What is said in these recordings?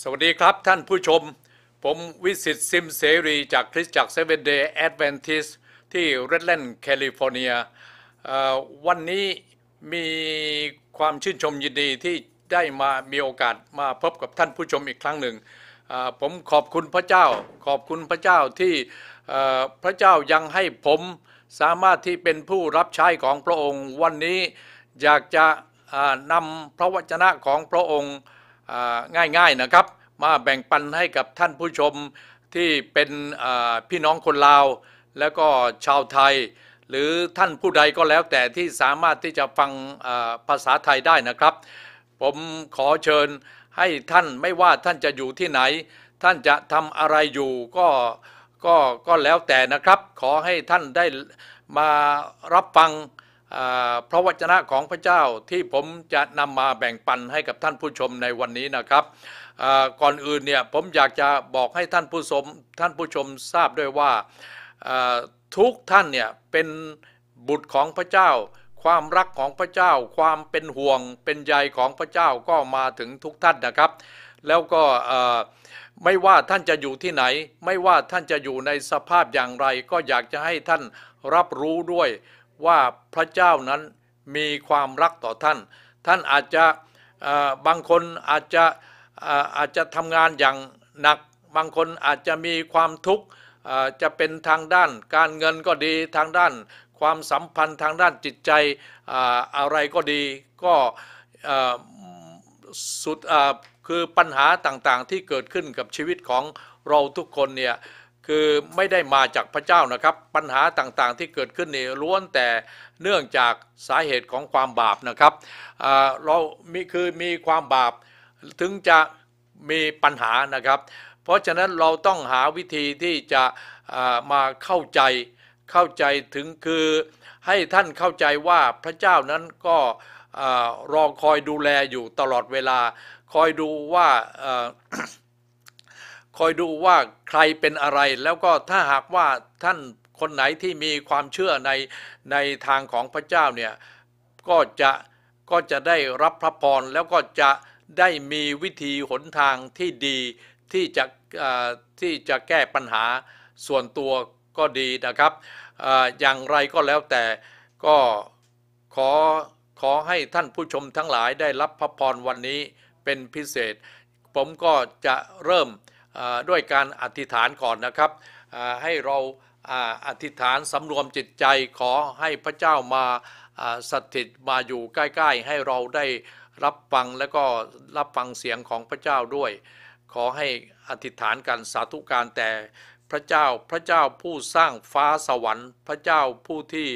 สวัสดีครับท่านผู้ชม ผมวิสิตซิมเสรีจาก คริสตจักรเซเว่นเดย์แอดเวนทิสที่เรดแลนด์แคลิฟอร์เนียวันนี้มีความชื่นชมยินดีที่ได้มามีโอกาสมาพบกับท่านผู้ชมอีกครั้งหนึ่ง ผมขอบคุณพระเจ้าขอบคุณพระเจ้าที่พระเจ้ายังให้ผมสามารถที่เป็นผู้รับใช้ของพระองค์ วันนี้อยากจะนำพระวจนะของพระองค์ง่ายๆนะครับมาแบ่งปันให้กับท่านผู้ชมที่เป็นพี่น้องคนลาว แล้วก็ชาวไทย หรือท่านผู้ใดก็แล้วแต่ที่สามารถที่จะฟังภาษาไทยได้นะครับ ผมขอเชิญให้ท่านไม่ว่าท่านจะอยู่ที่ไหน ท่านจะทำอะไรอยู่ก็ก็ก็แล้วแต่นะครับขอให้ท่านได้มารับฟังพระวจนะของพระเจ้าที่ผมจะนำมาแบ่งปันให้กับท่านผู้ชมในวันนี้นะครับก่อนอื่นเนี่ยผมอยากจะบอกให้ท่านผู้ชมท่านผู้ชมทราบด้วยว่าทุกท่านเนี่ยเป็นบุตรของพระเจ้า ความรักของพระเจ้า ความเป็นห่วง เป็นใยของพระเจ้าก็มาถึงทุกท่านนะครับ แล้วก็ไม่ว่าท่านจะอยู่ที่ไหน ไม่ว่าท่านจะอยู่ในสภาพอย่างไร ก็อยากจะให้ท่านรับรู้ด้วยว่าพระเจ้านั้นมีความรักต่อท่าน ท่านอาจจะบางคนอาจจะอาจจะทำงานอย่างหนัก บางคนอาจจะมีความทุกข์จะเป็นทางด้านการเงินก็ดีทางด้าน ความสัมพันธ์ทางด้านจิตใจอะไรก็ดี ก็สุดคือปัญหาต่างๆที่เกิดขึ้นกับชีวิตของเราทุกคนเนี่ยคือไม่ได้มาจากพระเจ้านะครับปัญหาต่างๆที่เกิดขึ้นนี่ล้วน แต่เนื่องจากสาเหตุของความบาปนะครับเรามีคือมีความบาปถึงจะมีปัญหานะครับ เพราะฉะนั้นเราต้องหาวิธีที่จะมาเข้าใจเข้าใจถึงคือให้ท่านเข้าใจว่าพระเจ้านั้นก็รอคอยดูแลอยู่ตลอดเวลาคอยดูว่าคอยดูว่าใครเป็นอะไร แล้วก็ถ้าหากว่าท่านคนไหนที่มีความเชื่อในในทางของพระเจ้าเนี่ยก็จะก็จะได้รับพระพรแล้วก็จะได้มีวิธีหนทางที่ดีที่จะที่จะแก้ปัญหาส่วนตัวก็ดีนะครับออย่างไรก็แล้วแต่ก็ขอขอให้ท่านผู้ชมทั้งหลายได้รับพระพรวันนี้เป็นพิเศษ ผมก็จะเริ่มด้วยการอธิษฐานก่อนนะครับ ให้เราอธิษฐานสำรวมจิตใจขอให้พระเจ้ามาสถิตมาอยู่ใกล้ ๆ ให้เราได้รับฟังและก็รับฟังเสียงของพระเจ้าด้วย ขอให้อธิษฐานกันสาธุการแต่พระเจ้าพระเจ้าผู้สร้างฟ้าสวรรค์พระเจ้าผู้ที่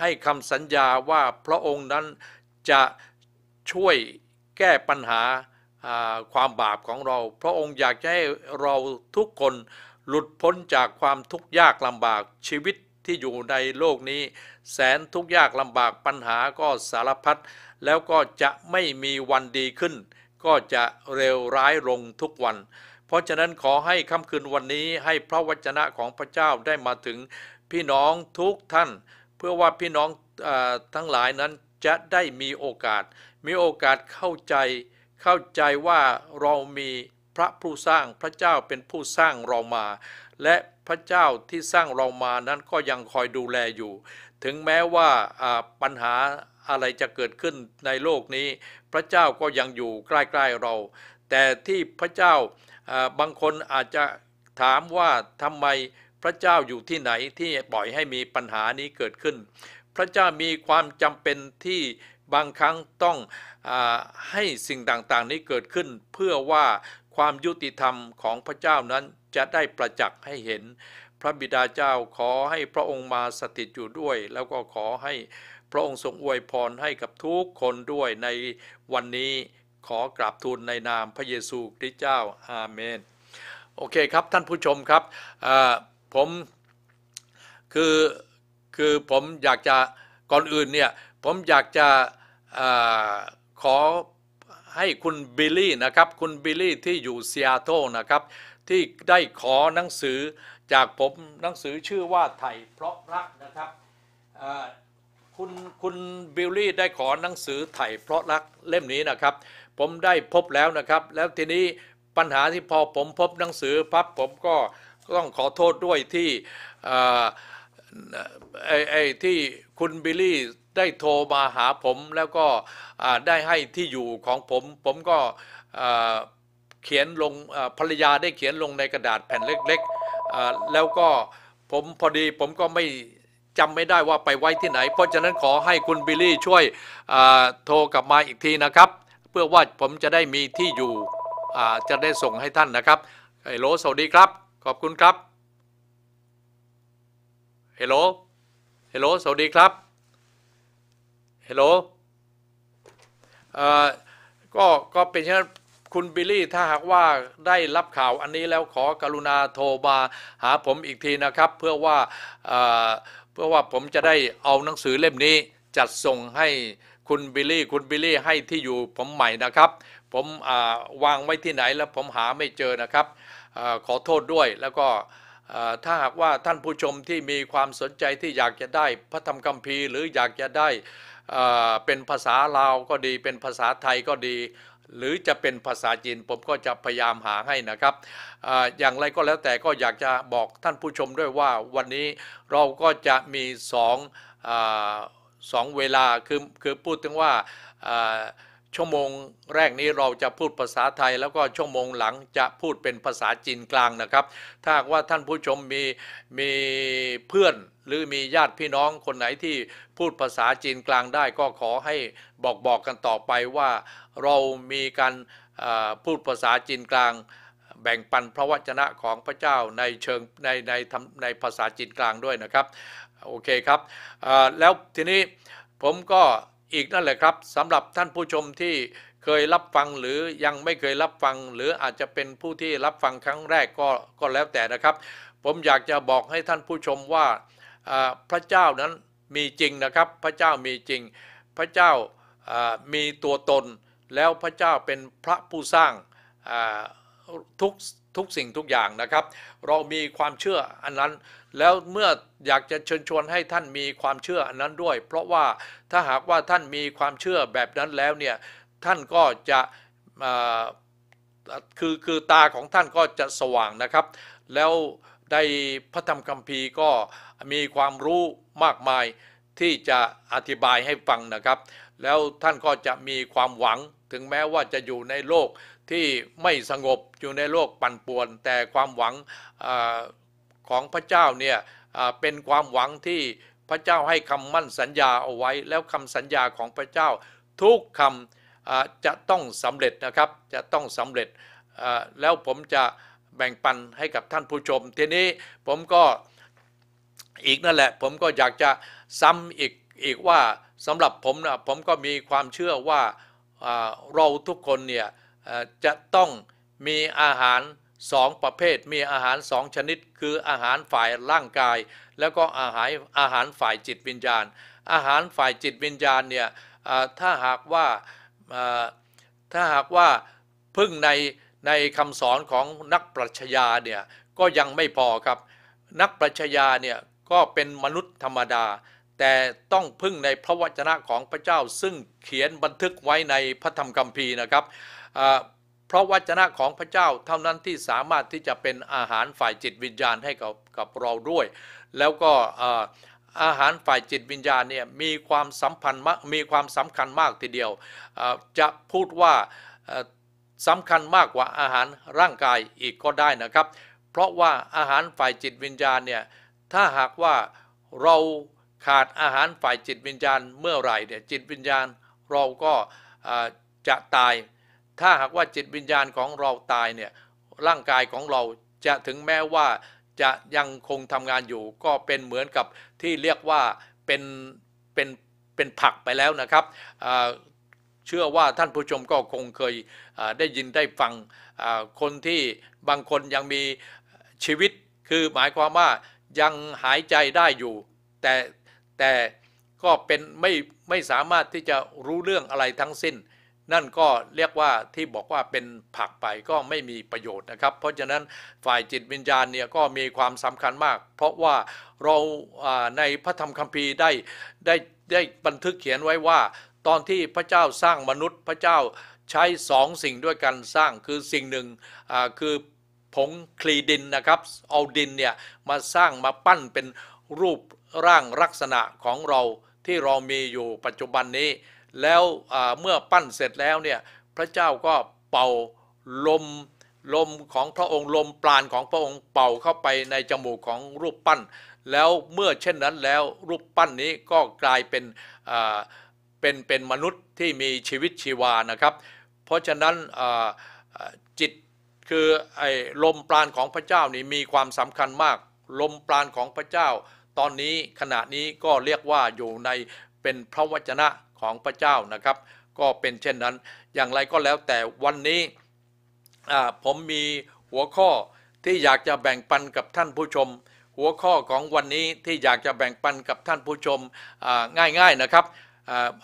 ให้คำสัญญาว่าพระองค์นั้นจะช่วยแก้ปัญหาความบาปของเรา พระองค์อยากให้เราทุกคน หลุดพ้นจากความทุกข์ยากลำบากชีวิตที่อยู่ในโลกนี้ แสนทุกข์ยากลำบากปัญหาก็สารพัดแล้วก็จะไม่มีวันดีขึ้น ก็จะเร็วร้ายลงทุกวัน เพราะฉะนั้นขอให้ค่ำคืนวันนี้ให้พระวจนะของพระเจ้าได้มาถึงพี่น้องทุกท่าน เพื่อว่าพี่น้องอทั้งหลายนั้นจะได้มีโอกาส มีโอกาสเข้าใจเข้าใจว่าเรามีพระผู้สร้างพระเจ้าเป็นผู้สร้างเรามา และพระเจ้าที่สร้างเรามานั้นก็ยังคอยดูแลอยู่ ถึงแม้ว่าปัญหาอะไรจะเกิดขึ้นในโลกนี้ พระเจ้าก็ยังอยู่ใกล้ๆเรา แต่ที่พระเจ้าบางคนอาจจะถามว่าทำไมพระเจ้าอยู่ที่ไหนที่ปล่อยให้มีปัญหานี้เกิดขึ้น พระเจ้ามีความจำเป็นที่บางครั้งต้องให้สิ่งต่างๆนี้เกิดขึ้นเพื่อว่าความยุติธรรมของพระเจ้านั้นจะได้ประจักษ์ให้เห็นพระบิดาเจ้าขอให้พระองค์มาสถิตอยู่ด้วย แล้วก็ขอให้พระองค์ทรงอวยพร ให้กับทุกคนด้วยในวันนี้ขอ กราบ ทูลในนามพระเยซูคริสต์เจ้าอาเมน โอเคครับท่านผู้ชมครับผมคือคือผมอยากจะก่อนอื่นเนี่ยผมอยากจะขอให้คุณบิลลี่นะครับ คุณบิลลี่ที่อยู่ซีแอตเทิลนะครับ ที่ได้ขอหนังสือจากผมหนังสือชื่อว่าไทยเพราะรักนะครับคุณคุณบิลลี่ ได้ขอหนังสือไถ่เพราะรักเล่มนี้นะครับ ผมได้พบแล้วนะครับ แล้วทีนี้ปัญหาที่พอผมพบหนังสือพับผมก็ต้องขอโทษด้วยที่ไอ้ไอ้ที่คุณบิลลี่ได้โทรมาหาผมแล้วก็ได้ให้ที่อยู่ของผมผมก็เขียนลงภรรยาได้เขียนลงในกระดาษแผ่นเล็กๆแล้วก็ผมพอดีผมก็ไม่จำไม่ได้ว่าไปไว้ที่ไหน เพราะฉะนั้นขอให้คุณบิลลี่ช่วยโทรกลับมาอีกทีนะครับ เพื่อว่าผมจะได้มีที่อยู่จะได้ส่งให้ท่านนะครับไอ้โลสวัสดีครับ ขอบคุณครับเฮลโหลเฮลโหลสวัสดีครับเฮลโหลก็ ก็เป็นเช่นคุณบิลลี่ ถ้าหากว่าได้รับข่าวอันนี้แล้วขอกรุณาโทรมาหาผมอีกทีนะครับ เพื่อว่าเพื่อว่าผมจะได้เอาหนังสือเล่มนี้ จัดส่งให้คุณบิลลี่ คุณบิลลี่ ให้ที่อยู่ผมใหม่นะครับ ผมวางไว้ที่ไหนแล้วผมหาไม่เจอนะครับอขอโทษด้วย แล้วก็ถ้าหากว่าท่านผู้ชมที่มีความสนใจที่อยากจะได้ พระธรรมคัมภีร์หรืออยากจะได้เป็นภาษาลาวก็ดี เป็นภาษาไทยก็ดี หรือจะเป็นภาษาจีนผมก็จะพยายามหาให้นะครับออย่างไรก็แล้วแต่ก็อยากจะบอกท่านผู้ชมด้วยว่าวันนี้เราก็จะมีสองสองเวลา คือคือพูดถึงว่าชั่วโมงแรกนี้เราจะพูดภาษาไทยแล้วก็ชั่วโมงหลังจะพูดเป็นภาษาจีนกลางนะครับ ถ้าว่าท่านผู้ชมมีมีเพื่อนหรือมีญาติพี่น้องคนไหนที่พูดภาษาจีนกลางได้ก็ขอให้บอกบอกกันต่อไปว่าเรามีการพูดภาษาจีนกลาง แบ่งปันพระวจนะของพระเจ้าในเชิงในในในภาษาจีนกลางด้วยนะครับ โอเคครับแล้วทีนี้ผมก็อีกนั่นแหละครับสำหรับท่านผู้ชมที่เคยรับฟังหรือยังไม่เคยรับฟังหรืออาจจะเป็นผู้ที่รับฟังครั้งแรก ก็ก็แล้วแต่นะครับ ผมอยากจะบอกให้ท่านผู้ชมว่าพระเจ้านั้นมีจริงนะครับ พระเจ้ามีจริง พระเจ้ามีตัวตน แล้วพระเจ้าเป็นพระผู้สร้างทุกทุกสิ่งทุกอย่างนะครับ เรามีความเชื่ออันนั้น แล้วเมื่ออยากจะเชิญชวนให้ท่านมีความเชื่ออันนั้นด้วย เพราะว่าถ้าหากว่าท่านมีความเชื่อแบบนั้นแล้วเนี่ยท่านก็จะคือคือตาของท่านก็จะสว่างนะครับ แล้วในพระธรรมคัมภีร์ก็มีความรู้มากมายที่จะอธิบายให้ฟังนะครับ แล้วท่านก็จะมีความหวังถึงแม้ว่าจะอยู่ในโลกที่ไม่สงบอยู่ในโลกปั่นป่วน แต่ความหวังอของพระเจ้าเนี่ยเป็นความหวังที่พระเจ้าให้คำมั่นสัญญาเอาไว้ แล้วคำสัญญาของพระเจ้าทุกคำจะต้องสำเร็จนะครับ จะต้องสำเร็จแล้วผมจะแบ่งปันให้กับท่านผู้ชม ทีนี้ผมก็อีกนั่นแหละผมก็อยากจะซ้ำอีกอีกว่าสำหรับผมนะผมก็มีความเชื่อว่าเราทุกคนเนี่ยจะต้องมีอาหารสองประเภท มีอาหารสองชนิดคืออาหารฝ่ายร่างกาย แล้วก็อาหารอาหารฝ่ายจิตวิญญาณ อาหารฝ่ายจิตวิญญาณเนี่ยถ้าหากว่าถ้าหากว่าพึ่งในในคำสอนของนักปรัชญาเนี่ยก็ยังไม่พอครับ นักปรัชญาเนี่ยก็เป็นมนุษย์ธรรมดา แต่ต้องพึ่งในพระวจนะของพระเจ้าซึ่งเขียนบันทึกไว้ในพระธรรมคัมภีร์นะครับเพราะวจนะของพระเจ้าเท่านั้นที่สามารถที่จะเป็นอาหารฝ่ายจิตวิญญาณให้กับกับเราด้วย แล้วก็อาหารฝ่ายจิตวิญญาณเนี่ยมีความสัมพันธ์มีความสำคัญมากทีเดียวจะพูดว่าสำคัญมากกว่าอาหารร่างกายอีกก็ได้นะครับ เพราะว่าอาหารฝ่ายจิตวิญญาณเนี่ยถ้าหากว่าเราขาดอาหารฝ่ายจิตวิญญาณเมื่อไหร่เนี่ยจิตวิญญาณเราก็จะตายถ้าหากว่าจิตวิญญาณของเราตายเนี่ยร่างกายของเราจะถึงแม้ว่าจะยังคงทำงานอยู่ ก็เป็นเหมือนกับที่เรียกว่าเป็นเป็นเป็นผักไปแล้วนะครับเชื่อว่าท่านผู้ชมก็คงเคยได้ยินได้ฟังคนที่บางคนยังมีชีวิตคือหมายความว่ายังหายใจได้อยู่ แต่แต่ก็เป็นไม่ไม่สามารถที่จะรู้เรื่องอะไรทั้งสิ้นนั่นก็เรียกว่าที่บอกว่าเป็นผักไปก็ไม่มีประโยชน์นะครับ เพราะฉะนั้นฝ่ายจิตวิญญาณเนี่ยก็มีความสำคัญมาก เพราะว่าเราในพระธรรมคัมภีร์ได้ได้ได้บันทึกเขียนไว้ว่าตอนที่พระเจ้าสร้างมนุษย์พระเจ้าใช้สองสิ่งด้วยกันสร้างคือสิ่งหนึ่งคือผงคลีดินนะครับเอาดินเนี่ยมาสร้างมาปั้นเป็นรูปร่างลักษณะของเราที่เรามีอยู่ปัจจุบันนี้แล้วเมื่อปั้นเสร็จแล้วเนี่ยพระเจ้าก็เป่าลมลมของพระองค์ลมปราณของพระองค์เป่าเข้าไปในจมูกของรูปปั้น แล้วเมื่อเช่นนั้นแล้วรูปปั้นนี้ก็กลายเป็นเป็นเป็นมนุษย์ที่มีชีวิตชีวานะครับ เพราะฉะนั้นจิตคือไอ้ลมปราณของพระเจ้านี่มีความสำคัญมากลมปราณของพระเจ้า ตอนนี้ขณะนี้ก็เรียกว่าอยู่ในเป็นพระวจนะของพระเจ้านะครับ ก็เป็นเช่นนั้นอย่างไรก็แล้วแต่วันนี้ผมมีหัวข้อที่อยากจะแบ่งปันกับท่านผู้ชม หัวข้อของวันนี้ที่อยากจะแบ่งปันกับท่านผู้ชมง่าย ๆนะครับ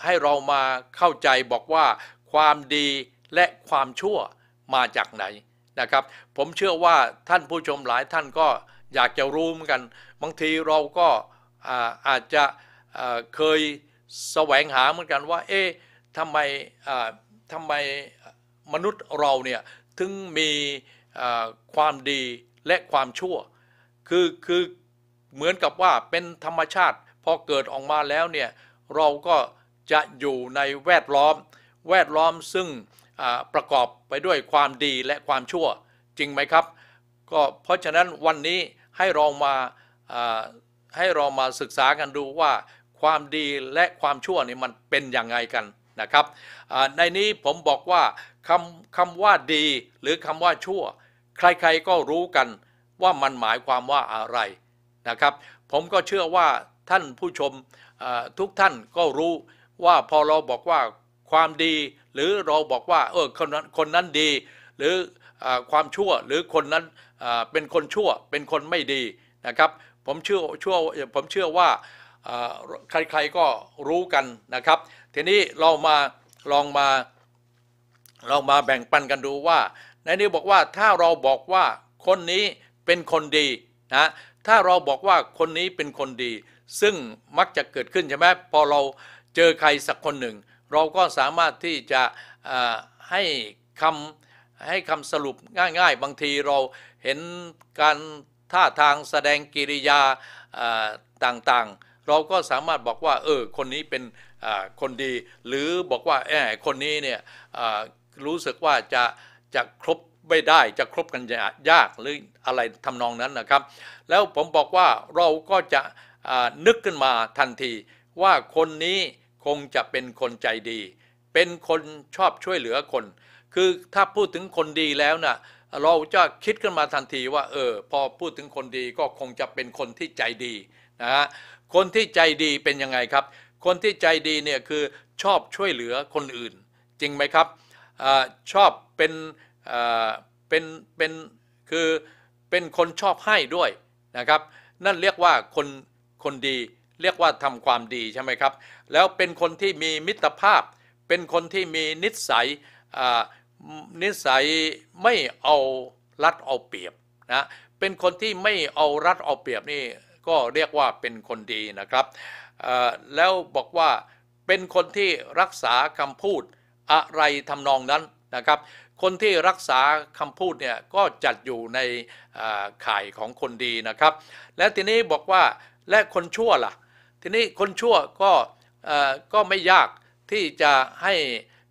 ให้เรามาเข้าใจบอกว่าความดีและความชั่วมาจากไหนนะครับ ผมเชื่อว่าท่านผู้ชมหลายท่านก็อยากจะรู้เหมือนกัน บางทีเราก็อาจจะเคยแสวงหาเหมือนกันว่าเอ๊ะทำไมทำไมมนุษย์เราเนี่ยถึงมีความดีและความชั่ว คือ คือเหมือนกับว่าเป็นธรรมชาติพอเกิดออกมาแล้วเนี่ยเราก็จะอยู่ในแวดล้อมแวดล้อมซึ่งประกอบไปด้วยความดีและความชั่วจริงไหมครับก็เพราะฉะนั้นวันนี้ให้เรามาให้เรามาศึกษากันดูว่าความดีและความชั่วนี่มันเป็นยังไงกันนะครับ ในนี้ผมบอกว่าคำคำว่าดี หรือคำว่าชั่วใครๆก็รู้กันว่ามันหมายความว่าอะไรนะครับ ผมก็เชื่อว่าท่านผู้ชมทุกท่านก็รู้ว่าพอเราบอกว่าความดี หรือเราบอกว่าเออคนนั้นคนนั้นดี หรืออความชั่วหรือคนนั้นเป็นคนชั่วเป็นคนไม่ดีนะครับ ผมเชื่อชั่วผมเชื่อว่าใครๆก็รู้กันนะครับ ทีนี้เรามาลองมาลองมาแบ่งปันกันดูว่า ในนี้บอกว่าถ้าเราบอกว่าคนนี้เป็นคนดีนะ ถ้าเราบอกว่าคนนี้เป็นคนดี ซึ่งมักจะเกิดขึ้นใช่ไหมพอเราเจอใครสักคนหนึ่ง เราก็สามารถที่จะให้คำให้คำสรุปง่าย ๆ บางทีเราเห็น การท่าทางแสดงกิริยาต่างๆเราก็สามารถบอกว่าเออคนนี้เป็นคนดี หรือบอกว่าแอคนนี้เนี่ยรู้สึกว่าจะจะครบไม่ได้จะครบกันยากหรืออะไรทำนองนั้นนะครับ แล้วผมบอกว่าเราก็จะนึกขึ้นมาทันที ว่าคนนี้คงจะเป็นคนใจดี เป็นคนชอบช่วยเหลือคน คือถ้าพูดถึงคนดีแล้วนะ่ะเราจะคิดขึ้นมาทันทีว่าเออพอพูดถึงคนดีก็คงจะเป็นคนที่ใจดีนะฮะคนที่ใจดีเป็นยังไงครับ คนที่ใจดีเนี่ยคือชอบช่วยเหลือคนอื่นจริงไหมครับอชอบเป็นเป็นเป็นคือเป็นคนชอบให้ด้วยนะครับ นั่นเรียกว่าคนคนดีเรียกว่าทำความดีใช่ไหมครับ แล้วเป็นคนที่มีมิตรภาพ เป็นคนที่มีนิสัยนิสัยไม่เอารัดเอาเปรียบนะเป็นคนที่ไม่เอารัดเอาเปรียบนี่ก็เรียกว่าเป็นคนดีนะครับ แล้วบอกว่าเป็นคนที่รักษาคำพูดอะไรทำนองนั้นนะครับ คนที่รักษาคำพูดเนี่ยก็จัดอยู่ในข่ายของคนดีนะครับ และทีนี้บอกว่าและคนชั่วล่ะ ทีนี้คนชั่วก็ก็ไม่ยากที่จะให้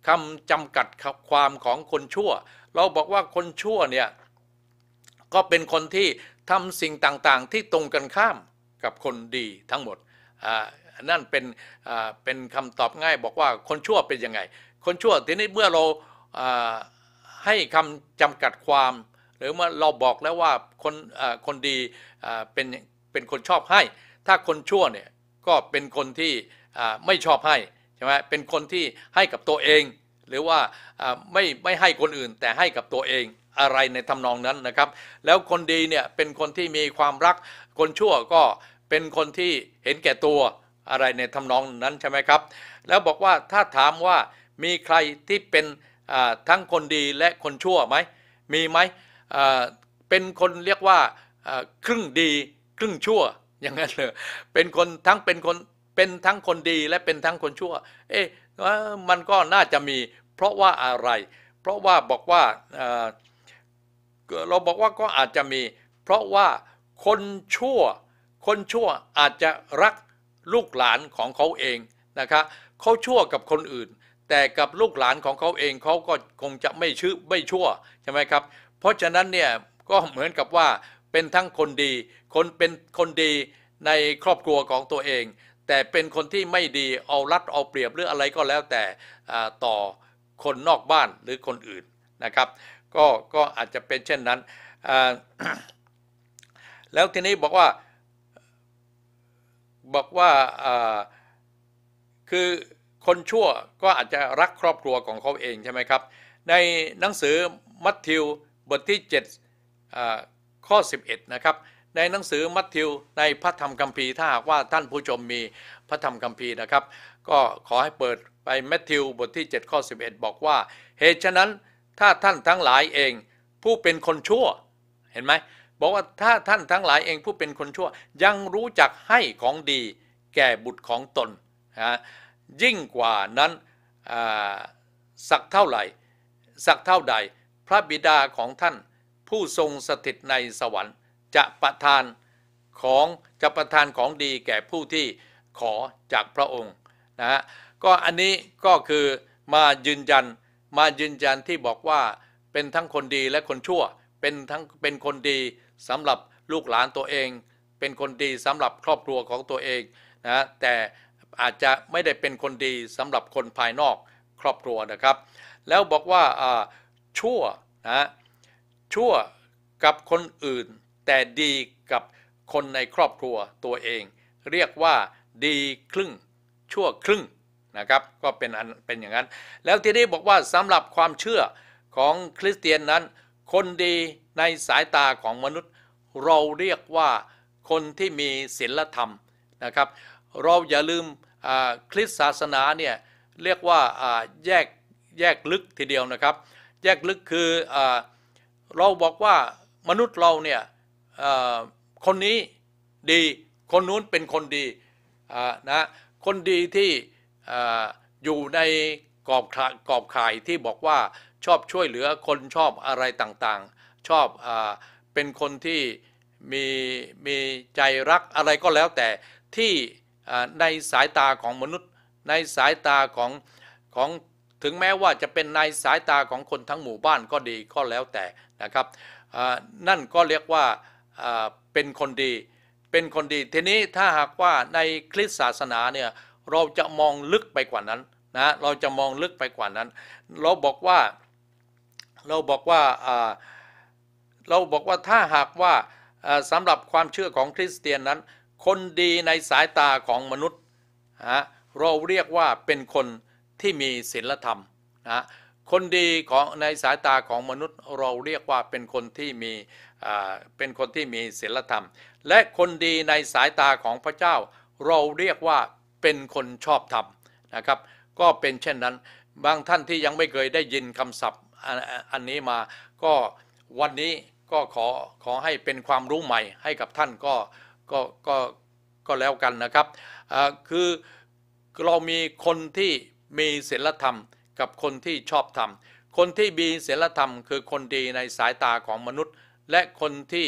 คำจำกัดความของคนชั่ว เราบอกว่าคนชั่วเนี่ยก็เป็นคนที่ทำสิ่งต่างๆ ที่ตรงกันข้ามกับคนดีทั้งหมด นั่นเป็นเป็นคำตอบง่ายบอกว่าคนชั่วเป็นยังไง คนชั่วทีนี้เมื่อเราให้คำจำกัดความ หรือว่าเราบอกแล้วว่าคนคนดีเป็นเป็นคนชอบให้ ถ้าคนชั่วเนี่ยก็เป็นคนที่ไม่ชอบให้ใช่ไหมเป็นคนที่ให้กับตัวเอง หรือว่าไม่ไม่ให้คนอื่นแต่ให้กับตัวเองอะไรในทำนองนั้นนะครับ แล้วคนดีเนี่ย เป็นคนที่มีความรัก คนชั่วก็เป็นคนที่เห็นแก่ตัว อะไรในทำนองนั้นใช่ไหมครับ แล้วบอกว่าถ้าถามว่ามีใครที่เป็นทั้งคนดีและคนชั่วไหม มีไหมเป็นคนเรียกว่าครึ่งดีครึ่งชั่ว อย่างนั้นเลย เป็นคน ทั้ง เป็นคนเป็นทั้งคนดีและเป็นทั้งคนชั่ว เอ๊ะ มันก็น่าจะมี เพราะว่าอะไร เพราะว่าบอกว่าเราบอกว่าก็อาจจะมี เพราะว่าคนชั่วคนชั่วอาจจะรักลูกหลานของเขาเองนะครับเขาชั่วกับคนอื่น แต่กับลูกหลานของเขาเองเขาก็คงจะไม่ชื่อไม่ชั่วใช่ไหมครับ เพราะฉะนั้นเนี่ยก็เหมือนกับว่าเป็นทั้งคนดีคนเป็นคนดีในครอบครัวของตัวเอง แต่เป็นคนที่ไม่ดีเอารัดเอาเปรียบหรืออะไรก็แล้วแต่ต่อคนนอกบ้านหรือคนอื่นนะครับก็ก็อาจจะเป็นเช่นนั้น แล้วทีนี้บอกว่าบอกว่าคือคนชั่วก็อาจจะรักครอบครัวของเขาเองใช่ไหมครับ ในหนังสือมัทธิวบทที่7ข้อ 11นะครับ ในหนังสือมัทธิวในพระธรรมคัมภีร์ถ้าหากว่าท่านผู้ชมมีพระธรรมคัมภีร์นะครับ ก็ขอให้เปิดไปมัทธิวบทที่ 7 ข้อ 11 บอกว่า เหตุฉะนั้นถ้าท่านทั้งหลายเองผู้เป็นคนชั่วเห็นไหมบอกว่าถ้าท่านทั้งหลายเองผู้เป็นคนชั่วยังรู้จักให้ของดีแก่บุตรของตนนะยิ่งกว่านั้นสักเท่าไหร่สักเท่าใด พระบิดาของท่านผู้ทรงสถิตในสวรรค์ จะประทานของจะประทานของดี แก่ผู้ที่ขอจากพระองค์นะฮะก็อันนี้ก็คือมายืนยันมายืนยันที่บอกว่าเป็นทั้งคนดีและคนชั่ว เป็นทั้งเป็นคนดีสำหรับลูกหลานตัวเอง เป็นคนดีสำหรับครอบครัวของตัวเองนะแต่อาจจะไม่ได้เป็นคนดีสำหรับคนภายนอกครอบครัวนะครับ แล้วบอกว่าชั่วนะชั่วกับคนอื่น แต่ดีกับคนในครอบครัวตัวเอง เรียกว่าดีครึ่งชั่วครึ่งนะครับก็เป็นอันเป็นอย่างนั้น แล้วทีนี้ บอกว่า สำหรับความเชื่อของคริสเตียนนั้น คนดีในสายตาของมนุษย์ เราเรียกว่าคนที่มีศีลธรรมนะครับ เรา อย่าลืมคริสศาสนาเนี่ยเรียกว่า แยกแยกลึกทีเดียว นะครับ แยกลึกคืออเราบอกว่ามนุษย์เราเนี่ยคนนี้ดีคนนู้นเป็นคนดีนะคนดีที่อยู่ในกรอบกรอบข่ายที่บอกว่าชอบช่วยเหลือคนชอบอะไรต่าง ๆ ชอบเป็นคนที่มีมีใจรักอะไรก็แล้วแต่ ที่ในสายตาของมนุษย์ในสายตาของของถึงแม้ว่าจะเป็นในสายตาของคนทั้งหมู่บ้านก็ดีก็แล้วแต่นะครับนั่นก็เรียกว่าเป็นคนดีเป็นคนดี ทีนี้ถ้าหากว่าในคริสตศาสนาเนี่ยเราจะมองลึกไปกว่านั้นนะ เราจะมองลึกไปกว่านั้น เราบอกว่า เราบอกว่าเราบอกว่าถ้าหากว่าสำหรับความเชื่อของคริสเตียนนั้น คนดีในสายตาของมนุษย์นะเราเรียกว่าเป็นคนที่มีศีลธรรมนะคนดีของในสายตาของมนุษย์ เราเรียกว่าเป็นคนที่มีเป็นคนที่มีศีลธรรม และคนดีในสายตาของพระเจ้า เราเรียกว่าเป็นคนชอบธรรมนะครับ ก็เป็นเช่นนั้นบางท่านที่ยังไม่เคยได้ยินคำศัพท์อันนี้มา ก็วันนี้ก็ขอขอให้เป็นความรู้ใหม่ให้กับท่านก็ ก็ก็ก็แล้วกันนะครับคือเรามีคนที่มีศีลธรรม กับคนที่ชอบธรรม คนที่มีศีลธรรม คือคนดีในสายตาของมนุษย์ และคนที่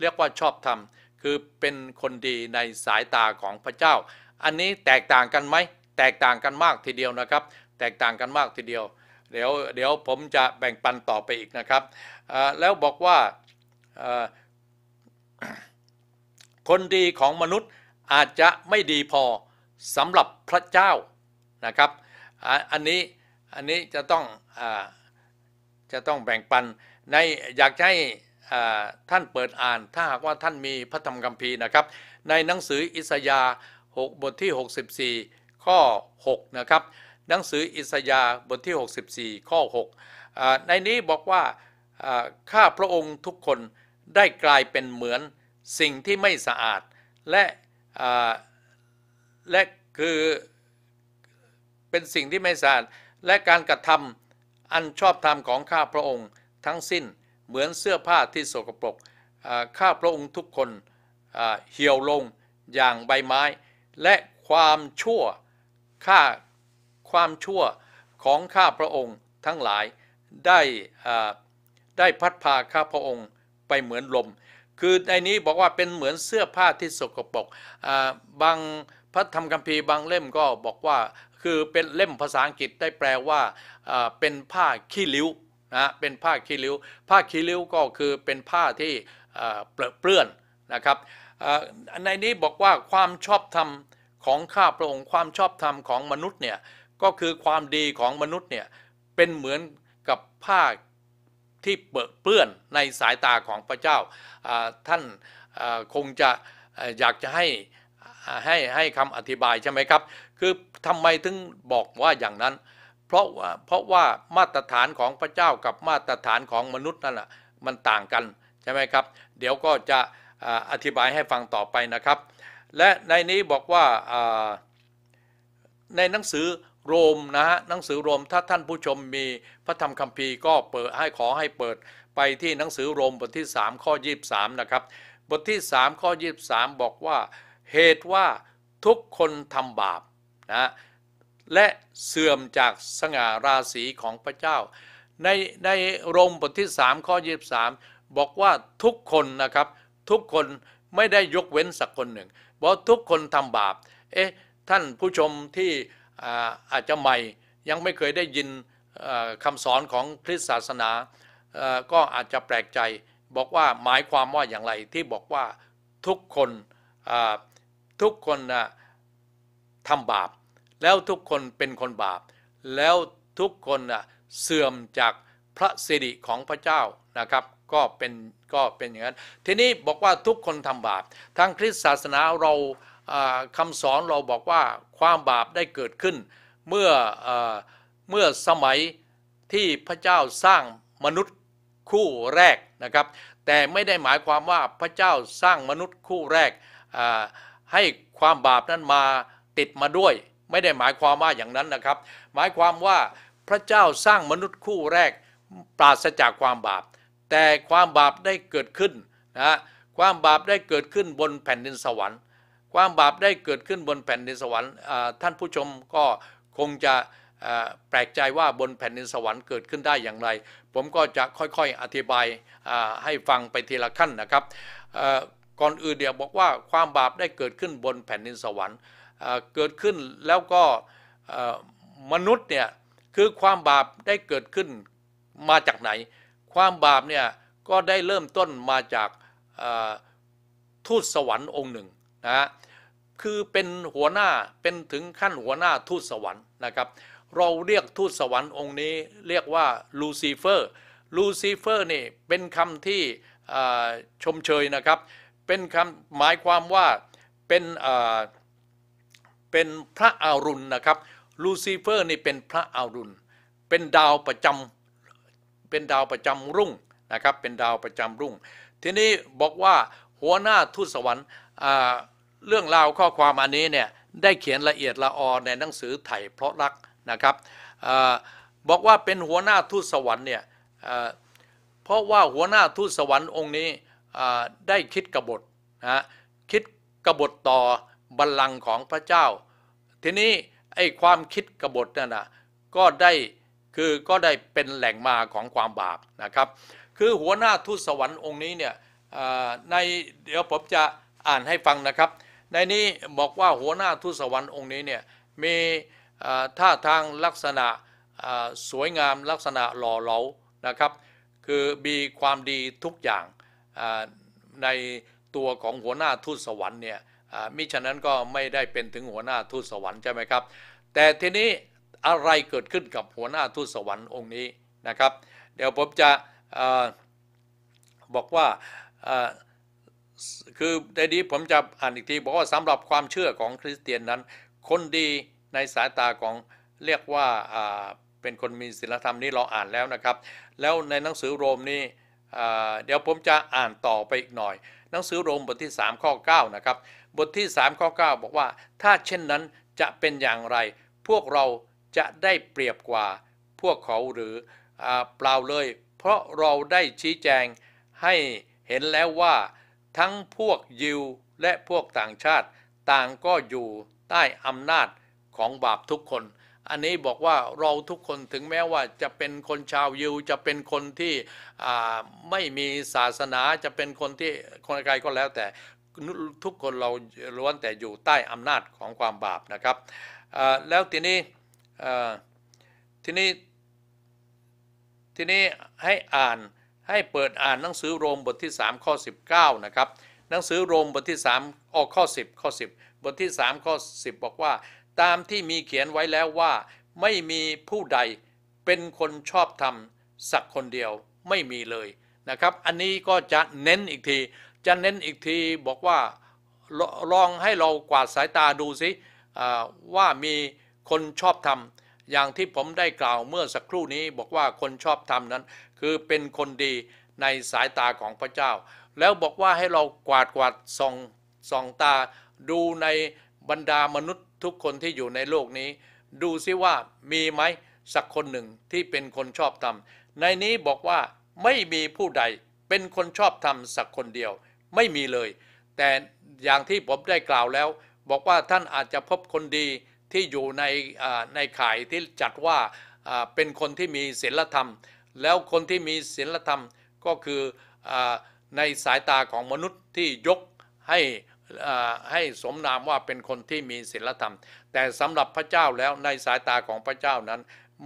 เรียกว่าชอบธรรมคือเป็นคนดีในสายตาของพระเจ้า อันนี้แตกต่างกันไหม แตกต่างกันมากทีเดียวนะครับ แตกต่างกันมากทีเดียว เดี๋ยว เดี๋ยวผมจะแบ่งปันต่อไปอีกนะครับ แล้วบอกว่าคนดีของมนุษย์อาจจะไม่ดีพอสำหรับพระเจ้านะครับ อันนี้อันนี้จะต้องอจะต้องแบ่งปันในอยากให้ท่านเปิดอ่านถ้าหากว่าท่านมีพระธรรมคัมภีร์นะครับ ในหนังสืออิสยาห์ 6 บทที่ 64 ข้อ 6 นะครับหนังสืออิสยาห์บทที่ 64 ข้อ6ในนี้บอกว่าข้าพระองค์ทุกคนได้กลายเป็นเหมือนสิ่งที่ไม่สะอาด และและคือเป็นสิ่งที่ไม่สะอาด และการกระทำอันชอบธรรมของข้าพระองค์ทั้งสิ้นเหมือนเสื้อผ้าที่สกปรกข้าพระองค์ทุกคนเหี่ยวลงอย่างใบไม้ และความชั่ว ข้า ความชั่วของข้าพระองค์ทั้งหลายได้ได้พัดพาข้าพระองค์ไปเหมือนลม คือในนี้บอกว่าเป็นเหมือนเสื้อผ้าที่สกปรกบางพระธรรมคัมภีร์บางเล่มก็บอกว่า คือเป็นเล่มภาษาอังกฤษได้แปลว่าเป็นผ้าขี้ริ้วนะเป็นผ้าคีริ้ว ผ้าคีริ้วก็คือเป็นผ้าที่เปลือเปื้อนนะครับ ในนี้บอกว่าความชอบธรรมของข้าพระองค์ ความชอบธรรมของมนุษย์เนี่ยก็คือความดีของมนุษย์เนี่ยเป็นเหมือนกับผ้าที่เปือเปื้อนในสายตาของพระเจ้า ท่านคงจะอยากจะให้ให้ให้คำอธิบายใช่ไหมครับ คือทำไมถึงบอกว่าอย่างนั้นเพราะว่าเพราะว่ามาตรฐานของพระเจ้ากับมาตรฐานของมนุษย์นั่นแหละมันต่างกันใช่ไหมครับเดี๋ยวก็จะอธิบายให้ฟังต่อไปนะครับ และในนี้บอกว่าในหนังสือโรมนะฮะหนังสือโรมถ้าท่านผู้ชมมีพระธรรมคัมภีร์ก็เปิดให้ขอให้เปิดไปที่หนังสือโรมบทที่ 3 ข้อ23 นะครับบทที่ 3 ข้อ 23 บอกว่าเหตุว่าทุกคนทำบาปนะและเสื่อมจากสง่าราศีของพระเจ้า ในในรมบทที่3ข้อ23 บอกว่าทุกคนนะครับ ทุกคนไม่ได้ยกเว้นสักคนหนึ่งบอกทุกคนทำบาปเอ๊ะท่านผู้ชมที่อาจจะใหม่ยังไม่เคยได้ยินคำสอนของคริสตศาสนาก็อาจจะแปลกใจ บอกว่าหมายความว่าอย่างไรที่บอกว่าทุกคนทุกคนทำบาปแล้วทุกคนเป็นคนบาป แล้วทุกคนเสื่อมจากพระสิริของพระเจ้านะครับ ก็เป็นก็เป็นอย่างนั้น ทีนี้บอกว่าทุกคนทำบาป ทางคริสตศาสนาเราคำสอนเราบอกว่าความบาปได้เกิดขึ้น เมื่อเมื่อสมัยที่พระเจ้าสร้างมนุษย์คู่แรกนะครับ แต่ไม่ได้หมายความว่าพระเจ้าสร้างมนุษย์คู่แรกให้ความบาปนั้นมาติดมาด้วยไม่ได้หมายความว่าอย่างนั้นนะครับ หมายความว่าพระเจ้าสร้างมนุษย์คู่แรกปราศจากความบาป แต่ความบาปได้เกิดขึ้นนะความบาปได้เกิดขึ้นบนแผ่นดินสวรรค์ ความบาปได้เกิดขึ้นบนแผ่นดินสวรรค์ท่านผู้ชมก็คงจะแปลกใจว่าบนแผ่นดินสวรรค์เกิดขึ้นได้อย่างไร ผมก็จะค่อยๆอธิบายให้ฟังไปทีละขั้นนะครับก่อนอื่นเดี๋ยวบอกว่า ความบาปได้เกิดขึ้นบนแผ่นดินสวรรค์เกิดขึ้นแล้วก็มนุษย์เนี่ย คือความบาปได้เกิดขึ้นมาจากไหน ความบาปเนี่ย ก็ได้เริ่มต้นมาจากทูตสวรรค์องค์หนึ่งนะคือเป็นหัวหน้าเป็นถึงขั้นหัวหน้าทูตสวรรค์นะครับ เราเรียกทูตสวรรค์องค์นี้เรียกว่าลูซิเฟอร์ลูซิเฟอร์นี่เป็นคำที่ชมเชยนะครับ เป็นคำหมายความว่าเป็นเป็นพระอารุณนะครับ ลูซิเฟอร์ นี่เป็นพระอารุณเป็นดาวประจำเป็นดาวประจำรุ่งนะครับ เป็นดาวประจำรุ่ง ทีนี้บอกว่าหัวหน้าทูตสวรรค์เรื่องราวข้อความอันนี้เนี่ย ได้เขียนละเอียดละออในหนังสือไถ่เพราะรักนะครับอบอกว่าเป็นหัวหน้าทูตสวรรค์เนี่ยเพราะว่าหัวหน้าทูตสวรรค์องค์นี้ได้คิดกบฏนะคิดกบฏต่อบัลลังก์ของพระเจ้า ทีนี้ไอ้ความคิดกบฏนั่นนะก็ได้ คือก็ได้เป็นแหล่งมาของความบาปนะครับ คือหัวหน้าทูตสวรรค์องค์นี้เนี่ยในเดี๋ยวผมจะอ่านให้ฟังนะครับ ในนี้บอกว่าหัวหน้าทูตสวรรค์องค์นี้เนี่ย มีท่าทางลักษณะสวยงามลักษณะหล่อเหลานะครับ คือมีความดีทุกอย่างในตัวของหัวหน้าทูตสวรรค์เนี่ยมิฉะนั้นก็ไม่ได้เป็นถึงหัวหน้าทูตสวรรค์ใช่ไหมครับ แต่ทีนี้อะไรเกิดขึ้นกับหัวหน้าทูตสวรรค์องค์นี้นะครับ เดี๋ยวผมจะบอกว่าคือในนี้ผมจะอ่านอีกทีบอกว่าสำหรับความเชื่อของคริสเตียนนั้น คนดีในสายตาของเรียกว่าเป็นคนมีศีลธรรมนี้เราอ่านแล้วนะครับ แล้วในหนังสือโรมนี่เดี๋ยวผมจะอ่านต่อไปอีกหน่อย หนังสือโรมบทที่3ข้อ9นะครับบทที่3ข้อ9บอกว่า ถ้าเช่นนั้นจะเป็นอย่างไร พวกเราจะได้เปรียบกว่าพวกเขาหรืออเปล่าเลย เพราะเราได้ชี้แจงให้เห็นแล้วว่าทั้งพวกยิวและพวกต่างชาติต่างก็อยู่ใต้อำนาจของบาปทุกคน อันนี้บอกว่าเราทุกคนถึงแม้ว่าจะเป็นคนชาวยิวจะเป็นคนที่ไม่มีศาสนาจะเป็นคนที่คนใดก็แล้วแต่ทุกคนเราล้วนแต่อยู่ใต้อำนาจของความบาปนะครับแล้วทีนี้ทีนี้ทีนี้ให้อ่านให้เปิดอ่านหนังสือโรมบทที่3ข้อ19นะครับหนังสือโรมบทที่ 3 ออกข้อ10ข้อ10 บทที่3ข้อ10บอกว่าตามที่มีเขียนไว้แล้วว่าไม่มีผู้ใดเป็นคนชอบธรรมสักคนเดียวไม่มีเลยนะครับ อันนี้ก็จะเน้นอีกทีจะเน้นอีกทีบอกว่าลองให้เรากวาดสายตาดูสิว่ามีคนชอบทำอย่างที่ผมได้กล่าวเมื่อสักครู่นี้บอกว่าคนชอบทำนั้น คือเป็นคนดีในสายตาของพระเจ้า แล้วบอกว่าให้เรากวาดกวาดส่องส่องตาดูในบรรดามนุษย์ทุกคนที่อยู่ในโลกนี้ ดูซิว่ามีไหมสักคนหนึ่งที่เป็นคนชอบทำในนี้บอกว่าไม่มีผู้ใดเป็นคนชอบทำสักคนเดียวไม่มีเลย แต่อย่างที่ผมได้กล่าวแล้ว บอกว่าท่านอาจจะพบคนดีที่อยู่ในในข่ายที่จัดว่าเป็นคนที่มีศีลธรรม แล้วคนที่มีศีลธรรมก็คือในสายตาของมนุษย์ที่ยกให้ให้สมนามว่าเป็นคนที่มีศีลธรรม แต่สำหรับพระเจ้าแล้วในสายตาของพระเจ้านั้น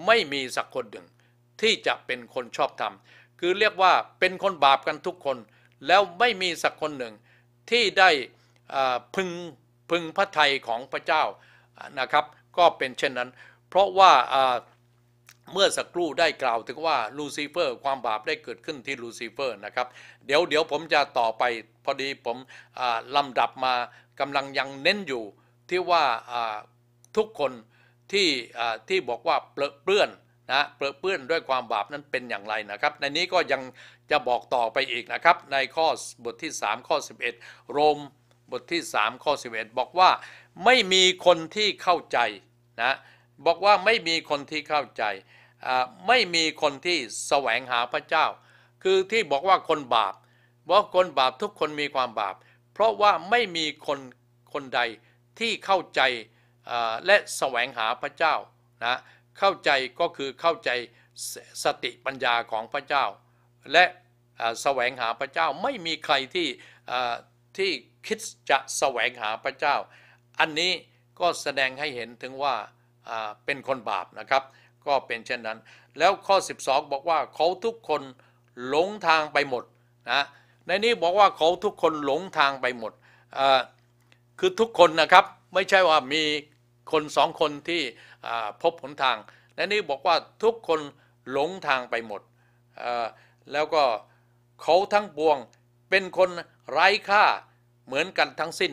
ไม่มีสักคนหนึ่งที่จะเป็นคนชอบธรรม คือเรียกว่าเป็นคนบาปกันทุกคนแล้วไม่มีสักคนหนึ่งที่ได้พึงพึงพระทัยของพระเจ้านะครับ ก็เป็นเช่นนั้น เพราะว่าเมื่อสักครู่ได้กล่าวถึงว่าลูซิเฟอร์ความบาปได้เกิดขึ้นที่ลูซิเฟอร์นะครับ เดี๋ยวเดี๋ยวผมจะต่อไปพอดีผมลำดับมากำลังยังเน้นอยู่ที่ว่าทุกคนที่ที่บอกว่าเปลื้อนนะเปื้อนด้วยความบาปนั้นเป็นอย่างไรนะครับ ในนี้ก็ยังจะบอกต่อไปอีกนะครับในข้อบทที่ 3 ข้อ 11 โรมบทที่ 3 ข้อ 11 บอกว่าไม่มีคนที่เข้าใจนะบอกว่าไม่มีคนที่เข้าใจไม่มีคนที่แสวงหาพระเจ้า คือที่บอกว่าคนบาปบอกคนบาปทุกคนมีความบาป เพราะว่าไม่มีคนคนใดที่เข้าใจและแสวงหาพระเจ้านะเข้าใจก็คือเข้าใจสติปัญญาของพระเจ้า และแสวงหาพระเจ้าไม่มีใครที่ที่คิดจะแสวงหาพระเจ้า อันนี้ก็แสดงให้เห็นถึงว่าเป็นคนบาปนะครับก็เป็นเช่นนั้น แล้วข้อ 12 บอกว่าเขาทุกคนหลงทางไปหมดนะในนี้บอกว่าเขาทุกคนหลงทางไปหมด คือทุกคนนะครับ ไม่ใช่ว่ามีคนสองคนที่พบหนทาง และนี่บอกว่าทุกคนหลงทางไปหมด แล้วก็เขาทั้ง ปวงเป็นคนไร้ค่าเหมือนกันทั้งสิ้น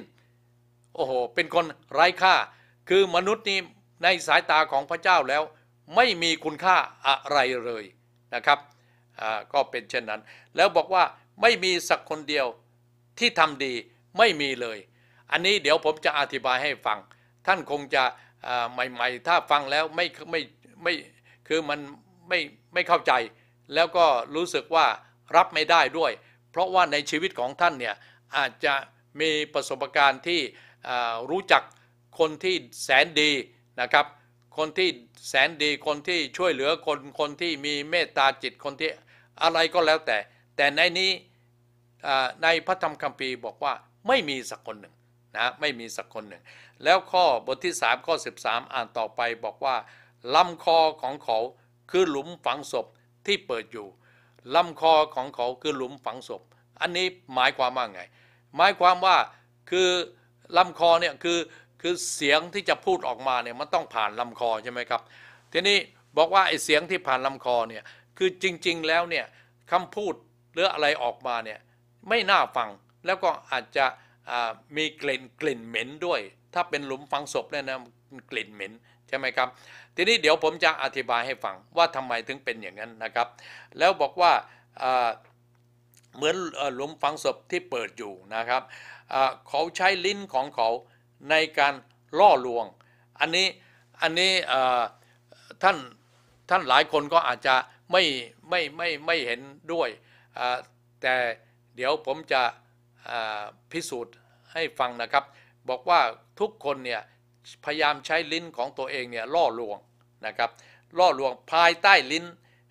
โอ้โห เป็นคนไร้ค่า คือมนุษย์นี้ในสายตาของพระเจ้าแล้วไม่มีคุณค่าอะไรเลยนะครับ ก็เป็นเช่นนั้น แล้วบอกว่าไม่มีสักคนเดียวที่ทำดีไม่มีเลย อันนี้เดี๋ยวผมจะอธิบายให้ฟังท่านคงจะใหม่ ๆ ถ้าฟังแล้วไม่ไม่ไม่คือมันไม่ไม่เข้าใจ แล้วก็รู้สึกว่ารับไม่ได้ด้วย เพราะว่าในชีวิตของท่านเนี่ยอาจจะมีประสบการณ์ที่รู้จักคนที่แสนดีนะครับคนที่แสนดีคนที่ช่วยเหลือคนคนที่มีเมตตาจิตคนที่อะไรก็แล้วแต่ แต่ในนี้ในพระธรรมคัมภีร์บอกว่าไม่มีสักคนหนึ่งนะไม่มีสักคนหนึ่ง แล้วข้อบทที่3ข้อ13 อ่านต่อไปบอกว่าลำคอของเขาคือหลุมฝังศพที่เปิดอยู่ลำคอของเขาคือหลุมฝังศพ อันนี้หมายความว่าไง หมายความว่าคือลำคอเนี่ยคือคือเสียงที่จะพูดออกมาเนี่ยมันต้องผ่านลำคอใช่ไหมครับ ทีนี้บอกว่าไอ้เสียงที่ผ่านลำคอเนี่ยคือจริงๆแล้วเนี่ยคำพูดหรืออะไรออกมาเนี่ย ไม่น่าฟังแล้วก็อาจจะมีกลิ่นกลิ่นเหม็นด้วย ถ้าเป็นหลุมฝังศพเนี่ยนะ กลิ่นเหม็นใช่ไหมครับ ทีนี้เดี๋ยวผมจะอธิบายให้ฟังว่าทำไมถึงเป็นอย่างนั้นนะครับ แล้วบอกว่าเหมือนหลุมฝังศพที่เปิดอยู่นะครับเขาใช้ลิ้นของเขาในการ ล่อลวง อันนี้อันนี้ท่านท่าน หลายคนก็อาจจะไม่ไม่ไม่ไม่เห็นด้วย แต่เดี๋ยวผมจะพิสูจน์ให้ฟังนะครับ บอกว่าทุกคนเนี่ยพยายามใช้ลิ้นของตัวเองเนี่ยล่อลวงนะครับล่อลวงภายใต้ลิ้น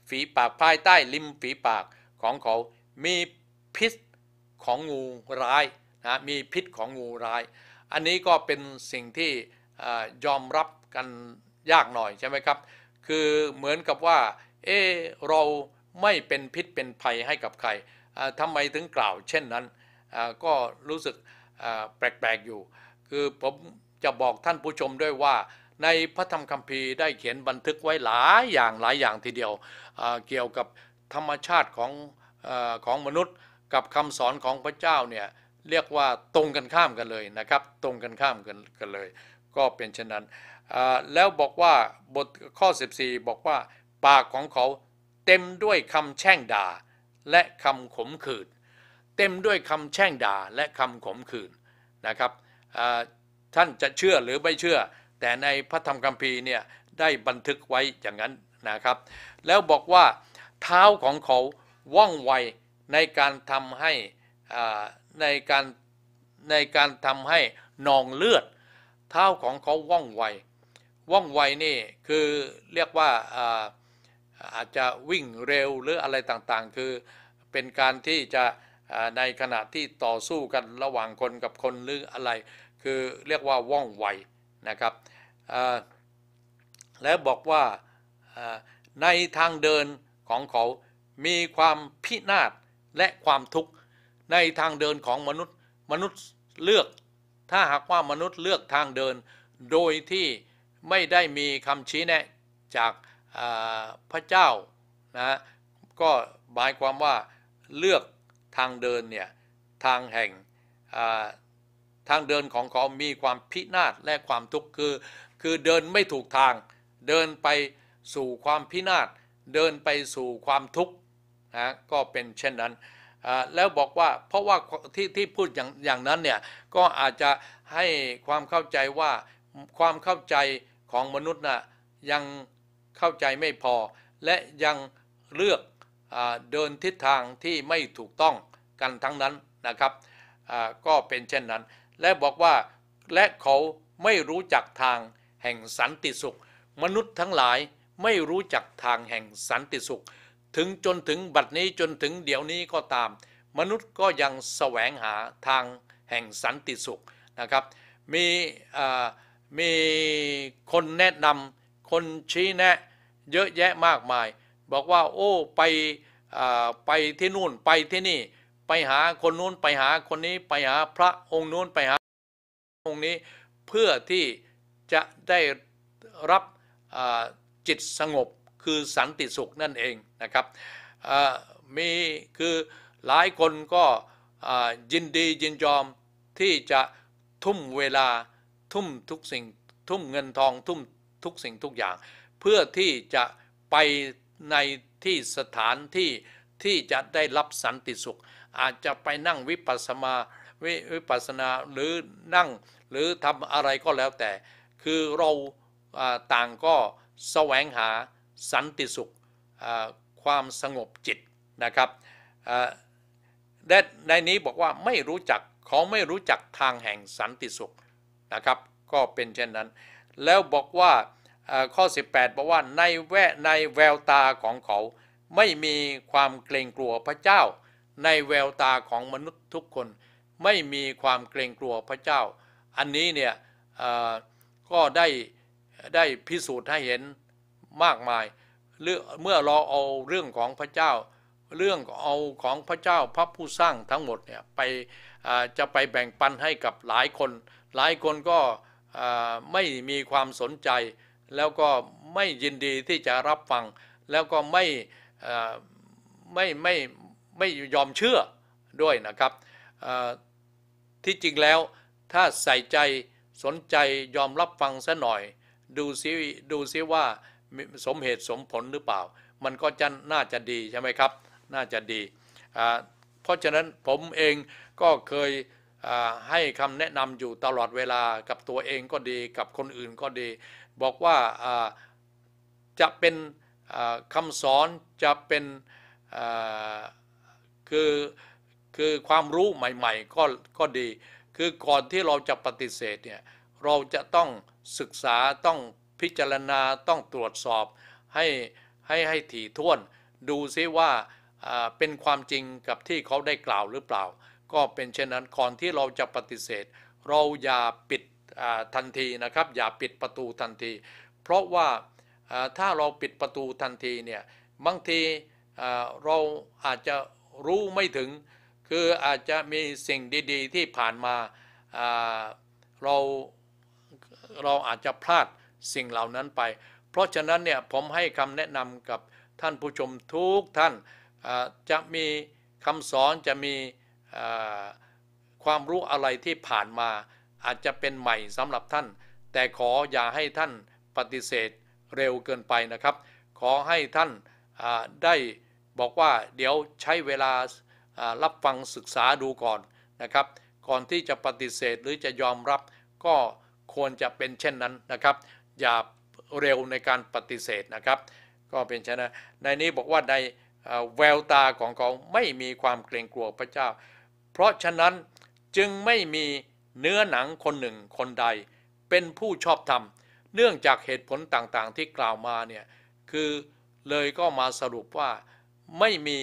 ฝีปากภายใต้ริมฝีปากของเขามีพิษของงูร้ายนะมีพิษของงูร้าย อันนี้ก็เป็นสิ่งที่ยอมรับกันยากหน่อยใช่ไหมครับคือเหมือนกับว่าเออเราไม่เป็นพิษเป็นภัยให้กับใครทำไมถึงกล่าวเช่นนั้นก็รู้สึกแปลกๆอยู่ คือผมจะบอกท่านผู้ชมด้วยว่าในพระธรรมคัมภีร์ได้เขียนบันทึกไว้หลายอย่างหลายอย่างทีเดียวเกี่ยวกับธรรมชาติของของมนุษย์กับคำสอนของพระเจ้าเนี่ยเรียกว่าตรงกันข้ามกันเลยนะครับตรงกันข้ามกันกันเลย ก็เป็นเช่นนั้นแล้วบอกว่าบทข้อ 14 บอกว่าปากของเขาเต็มด้วยคำแช่งด่า และคำขมขื่นเต็มด้วยคำแช่งด่าและคำขมขื่นนะครับท่านจะเชื่อหรือไม่เชื่อ แต่ในพระธรรมคัมภีร์เนี่ยได้บันทึกไว้อย่างนั้นนะครับ แล้วบอกว่าเท้าของเขาว่องไวในการทำให้ในการในการทำให้นองเลือด เท้าของเขาว่องไวว่องไวนี่คือเรียกว่าอาจจะวิ่งเร็วหรืออะไรต่างๆ คือเป็นการที่จะในขณะที่ต่อสู้กันระหว่างคนกับคนหรืออะไร คือเรียกว่าว่องไวนะครับแล้วบอกว่าในทางเดินของเขามีความพินาศและความทุกข์ในทางเดินของมนุษย์มนุษย์เลือก ถ้าหากว่ามนุษย์เลือกทางเดิน โดยที่ไม่ได้มีคำชี้แนะจากพระเจ้านะก็หมายความว่าเลือกทางเดินเนี่ยทางแห่งทางเดินของเขามีความพินาศและความทุกข์คือ คือเดินไม่ถูกทางเดินไปสู่ความพินาศเดินไปสู่ความทุกข์นะก็เป็นเช่นนั้นแล้วบอกว่าเพราะว่าที่ที่พูดอย่างอย่างนั้นเนี่ยก็อาจจะให้ความเข้าใจว่าความเข้าใจของมนุษย์นะ่ะยังเข้าใจไม่พอ และยังเลือกอเดินทิศทางที่ไม่ถูกต้องกันทั้งนั้นนะครับ ก็เป็นเช่นนั้น และบอกว่า และเขาไม่รู้จักทางแห่งสันติสุข มนุษย์ทั้งหลายไม่รู้จักทางแห่งสันติสุข ถึงจนถึงบัดนี้จนถึงเดี๋ยวนี้ก็ตาม มนุษย์ก็ยังแสวงหาทางแห่งสันติสุขนะครับ มีมีคนแนะนำ คนชี้แนะเยอะแยะมากมาย บอกว่าโอ้ไปไปที่นู่นไปที่นี่ไปหาคนนู้นไปหาคนนี้ไปหาพระองค์นู้นไปหาองค์นี้เพื่อที่จะได้รับจิตสงบคือสันติสุขนั่นเองนะครับมีคือหลายคนก็ยินดียินยอมที่จะทุ่มเวลาทุ่มทุกสิ่ง ทุ่มเงินทองทุ่มทุกสิ่งทุกอย่าง เพื่อที่จะไปในที่สถานที่ที่จะได้รับสันติสุขอาจจะไปนั่งวิปัสมาวิวิปัสนาหรือนั่งหรือทำอะไรก็แล้วแต่ คือเราต่างก็แสวงหาสันติสุขความสงบจิตนะครับในนี้บอกว่าไม่รู้จักเขาไม่รู้จักทางแห่งสันติสุขนะครับก็เป็นเช่นนั้น แล้วบอกว่าข้อ 18 บอกว่า ในแวในแววตาของเขาไม่มีความเกรงกลัวพระเจ้าในแววตาของมนุษย์ทุกคนไม่มีความเกรงกลัวพระเจ้า อันนี้เนี่ยก็ได้ได้พิสูจน์ให้เห็นมากมาย เมื่อเราเอาเรื่องของพระเจ้า เรื่องเอาของพระเจ้าพระผู้สร้างทั้งหมดเนี่ยไปจะไปแบ่งปันให้กับหลายคน หลายคนก็ไม่มีความสนใจ แล้วก็ไม่ยินดีที่จะรับฟัง แล้วก็ไม่ไม่ไม่ไม่ยอมเชื่อด้วยนะครับ ที่จริงแล้วถ้าใส่ใจสนใจยอมรับฟังซะหน่อย ดูซิดูซิว่าสมเหตุสมผลหรือเปล่า มันก็จะน่าจะดีใช่ไหมครับ น่าจะดี เพราะฉะนั้นผมเองก็เคยให้คำแนะนำอยู่ตลอดเวลากับตัวเองก็ดีกับคนอื่นก็ดี บอกว่าจะเป็นคำสอนจะเป็นคือคือความรู้ใหม่ๆก็ก็ดี คือก่อนที่เราจะปฏิเสธเนี่ยเราจะต้องศึกษาต้องพิจารณาต้องตรวจสอบให้ให้ให้ถี่ถ้วน ดูซิว่าเป็นความจริงกับที่เขาได้กล่าวหรือเปล่า ก็เป็นเช่นนั้นก่อนที่เราจะปฏิเสธ เราอย่าปิดทันทีนะครับ อย่าปิดประตูทันที เพราะว่าถ้าเราปิดประตูทันทีเนี่ยบางทีเราอาจจะรู้ไม่ถึงคืออาจจะมีสิ่งดี ๆ ที่ผ่านมาเรา เราอาจจะพลาดสิ่งเหล่านั้นไป เพราะฉะนั้นเนี่ย ผมให้คำแนะนำกับท่านผู้ชมทุกท่านจะมีคำสอนจะมีความรู้อะไรที่ผ่านมา อาจจะเป็นใหม่สำหรับท่าน แต่ขออย่าให้ท่านปฏิเสธเร็วเกินไปนะครับ ขอให้ท่านได้บอกว่าเดี๋ยวใช้เวลารับฟังศึกษาดูก่อนนะครับ ก่อนที่จะปฏิเสธหรือจะยอมรับก็ควรจะเป็นเช่นนั้นนะครับ อย่าเร็วในการปฏิเสธนะครับ ก็เป็นเช่นนั้นในนี้บอกว่าในแววตาของเขาไม่มีความเกรงกลัวพระเจ้า เพราะฉะนั้นจึงไม่มีเนื้อหนังคนหนึ่งคนใดเป็นผู้ชอบธรรม เนื่องจากเหตุผลต่างๆ ที่กล่าวมาเนี่ยคือเลยก็มาสรุปว่าไม่มี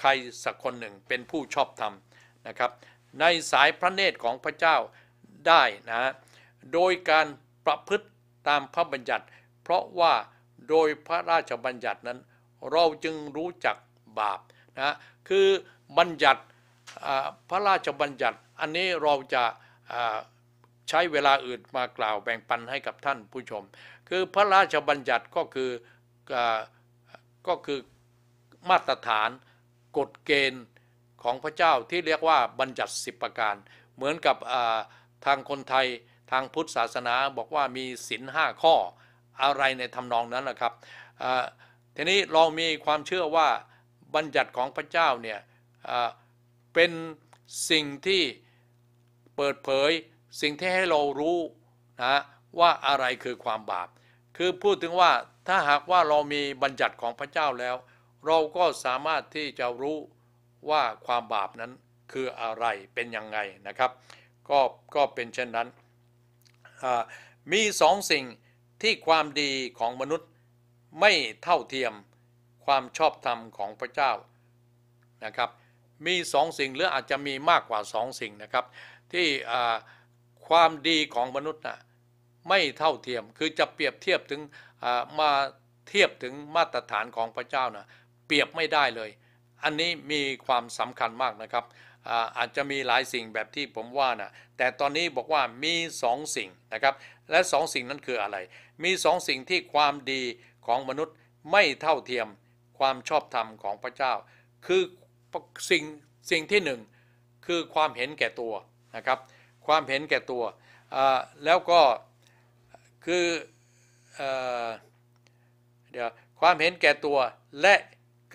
ใครสักคนหนึ่งเป็นผู้ชอบธรรมนะครับ ในสายพระเนตรของพระเจ้าได้นะโดยการประพฤติตามพระบัญญัติ เพราะว่าโดยพระราชบัญญัตินั้นเราจึงรู้จักบาปนะคือบัญญัติพระราชบัญญัติอันนี้เราจะใช้เวลาอื่นมากล่าวแบ่งปันให้กับท่านผู้ชม คือพระราชบัญญัติก็คือก็คือมาตรฐานกฎเกณฑ์ของพระเจ้าที่เรียกว่าบัญญัติสิบประการ เหมือนกับทางคนไทยทางพุทธศาสนาบอกว่ามีศีลห้าข้ออะไรในทำนองนั้นนะครับทีนี้เรามีความเชื่อว่าบัญญัติของพระเจ้าเนี่ยเป็นสิ่งที่เปิดเผยสิ่งที่ให้เรารู้นะว่าอะไรคือความบาปคือพูดถึงว่าถ้าหากว่าเรามีบัญญัติของพระเจ้าแล้ว เราก็สามารถที่จะรู้ว่าความบาปนั้นคืออะไรเป็นยังไงนะครับก็ก็เป็นเช่นนั้นมีสองสิ่งที่ความดีของมนุษย์ไม่เท่าเทียมความชอบธรรมของพระเจ้านะครับมีสองสิ่งหรืออาจจะมีมากกว่าสองสิ่งนะครับที่ความดีของมนุษย์นะไม่เท่าเทียม คือจะเปรียบเทียบถึงมาเทียบถึงมาตรฐานของพระเจ้านะเปรียบไม่ได้เลย อันนี้มีความสำคัญมากนะครับ อาจจะมีหลายสิ่งแบบที่ผมว่านะแต่ตอนนี้บอกว่ามีสองสิ่งนะครับ และสองสิ่งนั้นคืออะไร มีสองสิ่งที่ความดีของมนุษย์ไม่เท่าเทียมความชอบธรรมของพระเจ้า คือสิ่งสิ่งที่หนึ่ง คือความเห็นแก่ตัวนะครับ ความเห็นแก่ตัวแล้วก็คือ เอเดี๋ยวความเห็นแก่ตัวและ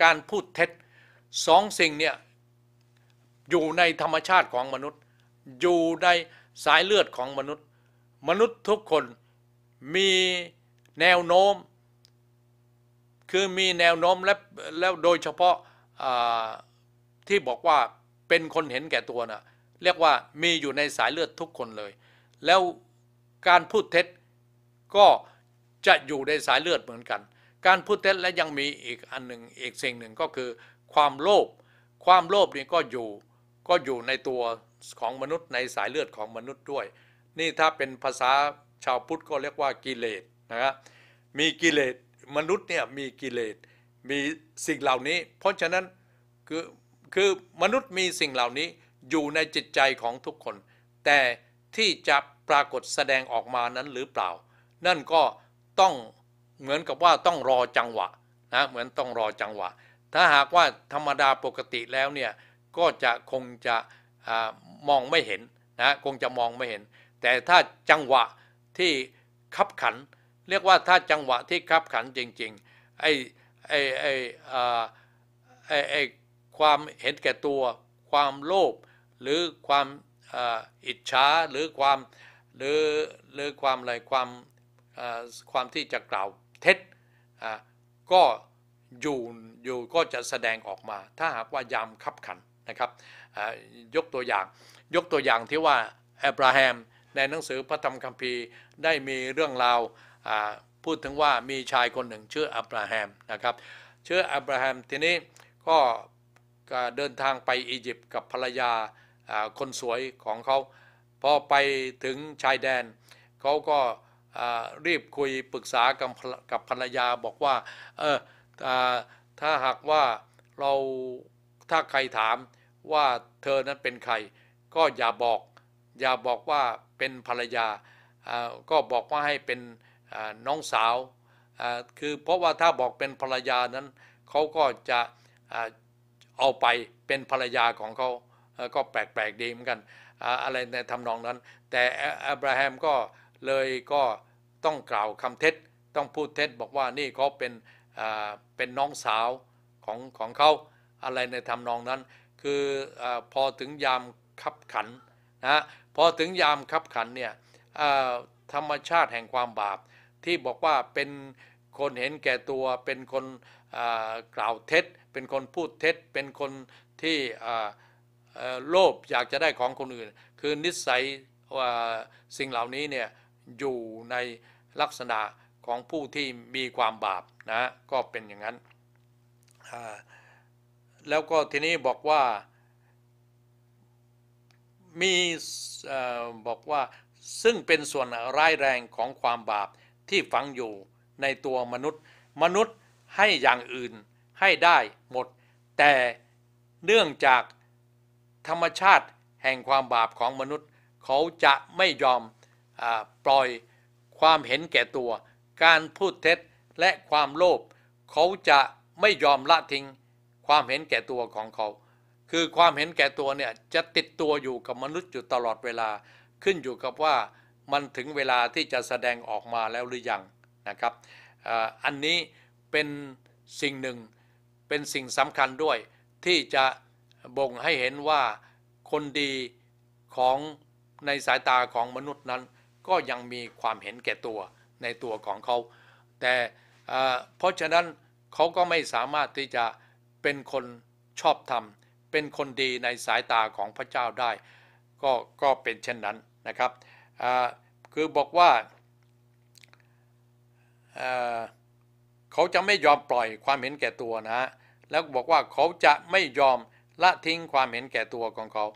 การพูดเท็จสองสิ่งเนี่ยอยู่ในธรรมชาติของมนุษย์ อยู่ในสายเลือดของมนุษย์ มนุษย์ทุกคน มีแนวโน้ม คือมีแนวโน้มและแล้วโดยเฉพาะที่บอกว่าเป็นคนเห็นแก่ตัวนะเรียกว่ามีอยู่ในสายเลือดทุกคนเลย แล้วการพูดเท็จก็จะอยู่ในสายเลือดเหมือนกัน การพูดเท็จและยังมีอีกอันหนึ่งอีกสิ่งหนึ่งก็คือความโลภ ความโลภนี่ก็อยู่ก็อยู่ในตัวของมนุษย์ในสายเลือดของมนุษย์ด้วย นี่ถ้าเป็นภาษาชาวพุทธก็เรียกว่ากิเลสนะครับมีกิเลสมนุษย์เนี่ยมีกิเลสมีสิ่งเหล่านี้ เพราะฉะนั้นคือคือมนุษย์มีสิ่งเหล่านี้อยู่ในจิตใจของทุกคน แต่ที่จะปรากฏแสดงออกมานั้นหรือเปล่านั่นก็ต้องเหมือนกับว่าต้องรอจังหวะนะเหมือนต้องรอจังหวะ ถ้าหากว่าธรรมดาปกติแล้วเนี่ยก็จะคงจะมองไม่เห็นนะคงจะมองไม่เห็น แต่ถ้าจังหวะที่คับขัน เรียกว่าถ้าจังหวะที่คับขันจริงๆไอ้ไอ้ไอ้ไอ้ไอ้ความเห็นแก่ตัวความโลภหรือความอิจฉาหรือความหรือหรือความอะไรความความที่จะกล่าวเท็จก็อยู่อยู่ก็จะแสดงออกมา ถ้าหากว่ายามขับขันนะครับยกตัวอย่างยกตัวอย่างที่ว่าอับราฮัมในหนังสือพระธรรมคัมภีร์ได้มีเรื่องราวพูดถึงว่ามีชายคนหนึ่งชื่อ อับราฮัมนะครับชื่ออับราฮัมทีนี้ก็เดินทางไปอียิปต์กับภรรยาคนสวยของเขาพอไปถึงชายแดนเขาก็รีบคุยปรึกษากับกับภรรยาบอกว่า เออถ้าหากว่าเรา ถ้าใครถามว่าเธอนั้นเป็นใครก็อย่าบอก อย่าบอกว่าเป็นภรรยาก็บอกว่าให้เป็นน้องสาวคือเพราะว่าถ้าบอกเป็นภรรยานั้นเขาก็จะเอาไปเป็นภรรยาของเขาก็แปลกๆดีเหมือนกันอะไรในทำนองนั้น แต่อับราฮัมก็เลยก็ต้องกล่าวคำเท็จ ต้องพูดเท็จ บอกว่านี่เขาเป็นเป็นน้องสาวของของเขาอะไรในทำนองนั้น คืออพอถึงยามคับขันนะพอถึงยามคับขันเนี่ยธรรมชาติแห่งความบาปที่บอกว่าเป็นคนเห็นแก่ตัวเป็นคนกล่าวเท็จ เป็นคนพูดเท็จ เป็นคนที่โลภอยากจะได้ของคนอื่น คือนิสัยสิ่งเหล่านี้เนี่ยอยู่ในลักษณะของผู้ที่มีความบาปนะก็เป็นอย่างนั้น แล้วก็ทีนี้บอกว่ามีบอกว่าซึ่งเป็นส่วนร้ายแรงของความบาปที่ฝังอยู่ในตัวมนุษย์มนุษย์ให้อย่างอื่น ให้ได้หมด แต่เนื่องจากธรรมชาติแห่งความบาปของมนุษย์เขาจะไม่ยอมปล่อยความเห็นแก่ตัว การพูดเท็จและความโลภเขาจะไม่ยอมละทิ้ง ความเห็นแก่ตัวของเขา คือความเห็นแก่ตัวเนี่ยจะติดตัวอยู่กับมนุษย์อยู่ตลอดเวลา ขึ้นอยู่กับว่ามันถึงเวลาที่จะแสดงออกมาแล้วหรือยังนะครับ อันนี้เป็นสิ่งหนึ่งเป็นสิ่งสำคัญด้วยที่จะบ่งให้เห็นว่าคนดีของในสายตาของมนุษย์นั้นก็ยังมีความเห็นแก่ตัวในตัวของเขา แต่เพราะฉะนั้นเขาก็ไม่สามารถที่จะเป็นคนชอบธรรม เป็นคนดีในสายตาของพระเจ้าได้ ก็ก็เป็นเช่นนั้นนะครับคือบอกว่าเขาจะไม่ยอมปล่อยความเห็นแก่ตัวนะ แล้วบอกว่าเขาจะไม่ยอมละทิ้งความเห็นแก่ตัวของเขา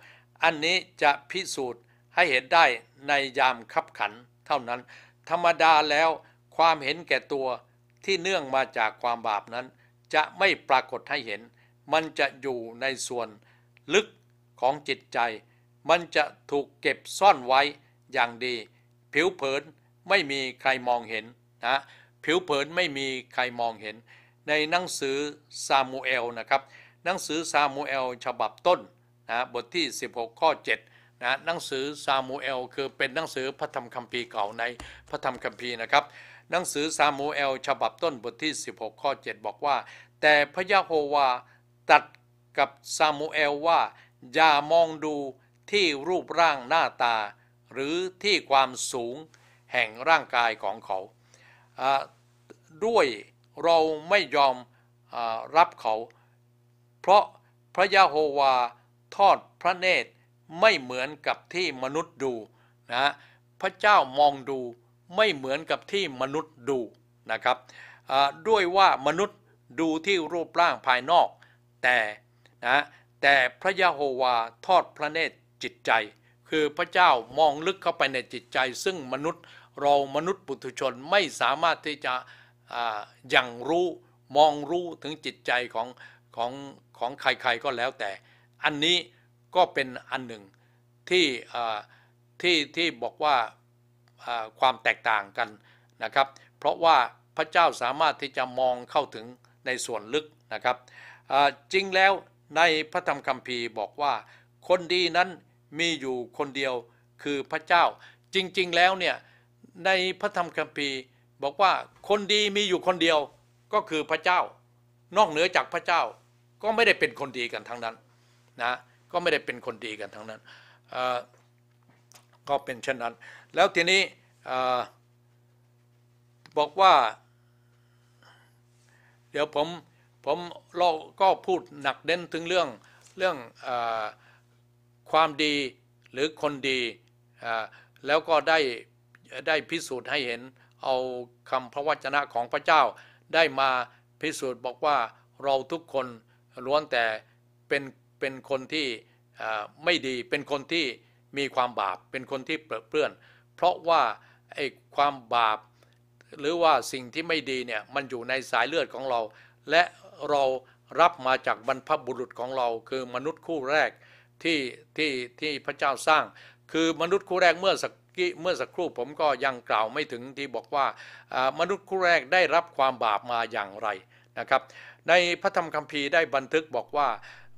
อันนี้จะพิสูจน์ให้เห็นได้ในยามขับขันเท่านั้น ธรรมดาแล้วความเห็นแก่ตัวที่เนื่องมาจากความบาปนั้น จะไม่ปรากฏให้เห็น มันจะอยู่ในส่วนลึกของจิตใจ มันจะถูกเก็บซ่อนไว้อย่างดี ผิวเผินไม่มีใครมองเห็นนะผิวเผินไม่มีใครมองเห็นในหนังสือซามูเอลนะครับหนังสือซามูเอล ฉบับต้นนะบทที่ 16ข้อ7นะหนังสือซามูเอล คือเป็นหนังสือพระธรรมคัมภีร์เก่าในพระธรรมคัมภีร์นะครับหนังสือซามูเอลฉบับต้นบทที่ 16ข้อ7 บอกว่า แต่พระยะโฮวาตัดกับซามูเอลว่าอย่ามองดูที่รูปร่างหน้าตา หรือที่ความสูงแห่งร่างกายของเขาด้วยเราไม่ยอมรับเขา เพราะพระยะโฮวาทอดพระเนตรไม่เหมือนกับที่มนุษย์ดูนะพระเจ้ามองดูไม่เหมือนกับที่มนุษย์ดูนะครับด้วยว่ามนุษย์ดูที่รูปร่างภายนอก แต่นะแต่พระยะโฮวาทอดพระเนตรจิตใจ คือพระเจ้ามองลึกเข้าไปในจิตใจ ซึ่งมนุษย์เรามนุษย์ปุถุชนไม่สามารถที่จะยังรู้มองรู้ถึงจิตใจของของของใครๆก็แล้วแต่อันนี้ก็เป็นอันหนึ่งที่ที่ที่บอกว่าความแตกต่างกันนะครับ เพราะว่าพระเจ้าสามารถที่จะมองเข้าถึงในส่วนลึกนะครับ จริงแล้วในพระธรรมคัมภีร์บอกว่าคนดีนั้นมีอยู่คนเดียวคือพระเจ้า จริง ๆแล้วเนี่ยในพระธรรมคัมภีร์บอกว่าคนดีมีอยู่คนเดียวก็คือพระเจ้า นอกเหนือจากพระเจ้าก็ไม่ได้เป็นคนดีกันทั้งนั้นนะก็ไม่ได้เป็นคนดีกันทั้งนั้น ก็เป็นเช่นนั้น แล้วทีนี้บอกว่า เดี๋ยวผมผมเราก็พูดหนักเด่นถึงเรื่องเรื่องอความดีหรือคนดี แล้วก็ได้ได้พิสูจน์ให้เห็นเอาคำพระวจนะของพระเจ้าได้มาพิสูจน์ บอกว่าเราทุกคนล้วนแต่เป็นเป็นคนที่ไม่ดี เป็นคนที่มีความบาป เป็นคนที่เปื้อน เพราะว่าไอ้ความบาป หรือว่าสิ่งที่ไม่ดีเนี่ยมันอยู่ในสายเลือดของเรา และเรารับมาจากบรรพบุรุษของเรา คือมนุษย์คู่แรกที่ที่ที่พระเจ้าสร้าง คือมนุษย์คู่แรกเมื่อสักกี้เมื่อสักครู่ผมก็ยังกล่าวไม่ถึงที่บอกว่ามนุษย์คู่แรกได้รับความบาปมาอย่างไรนะครับในพระธรรมคัมภีร์ได้บันทึกบอกว่า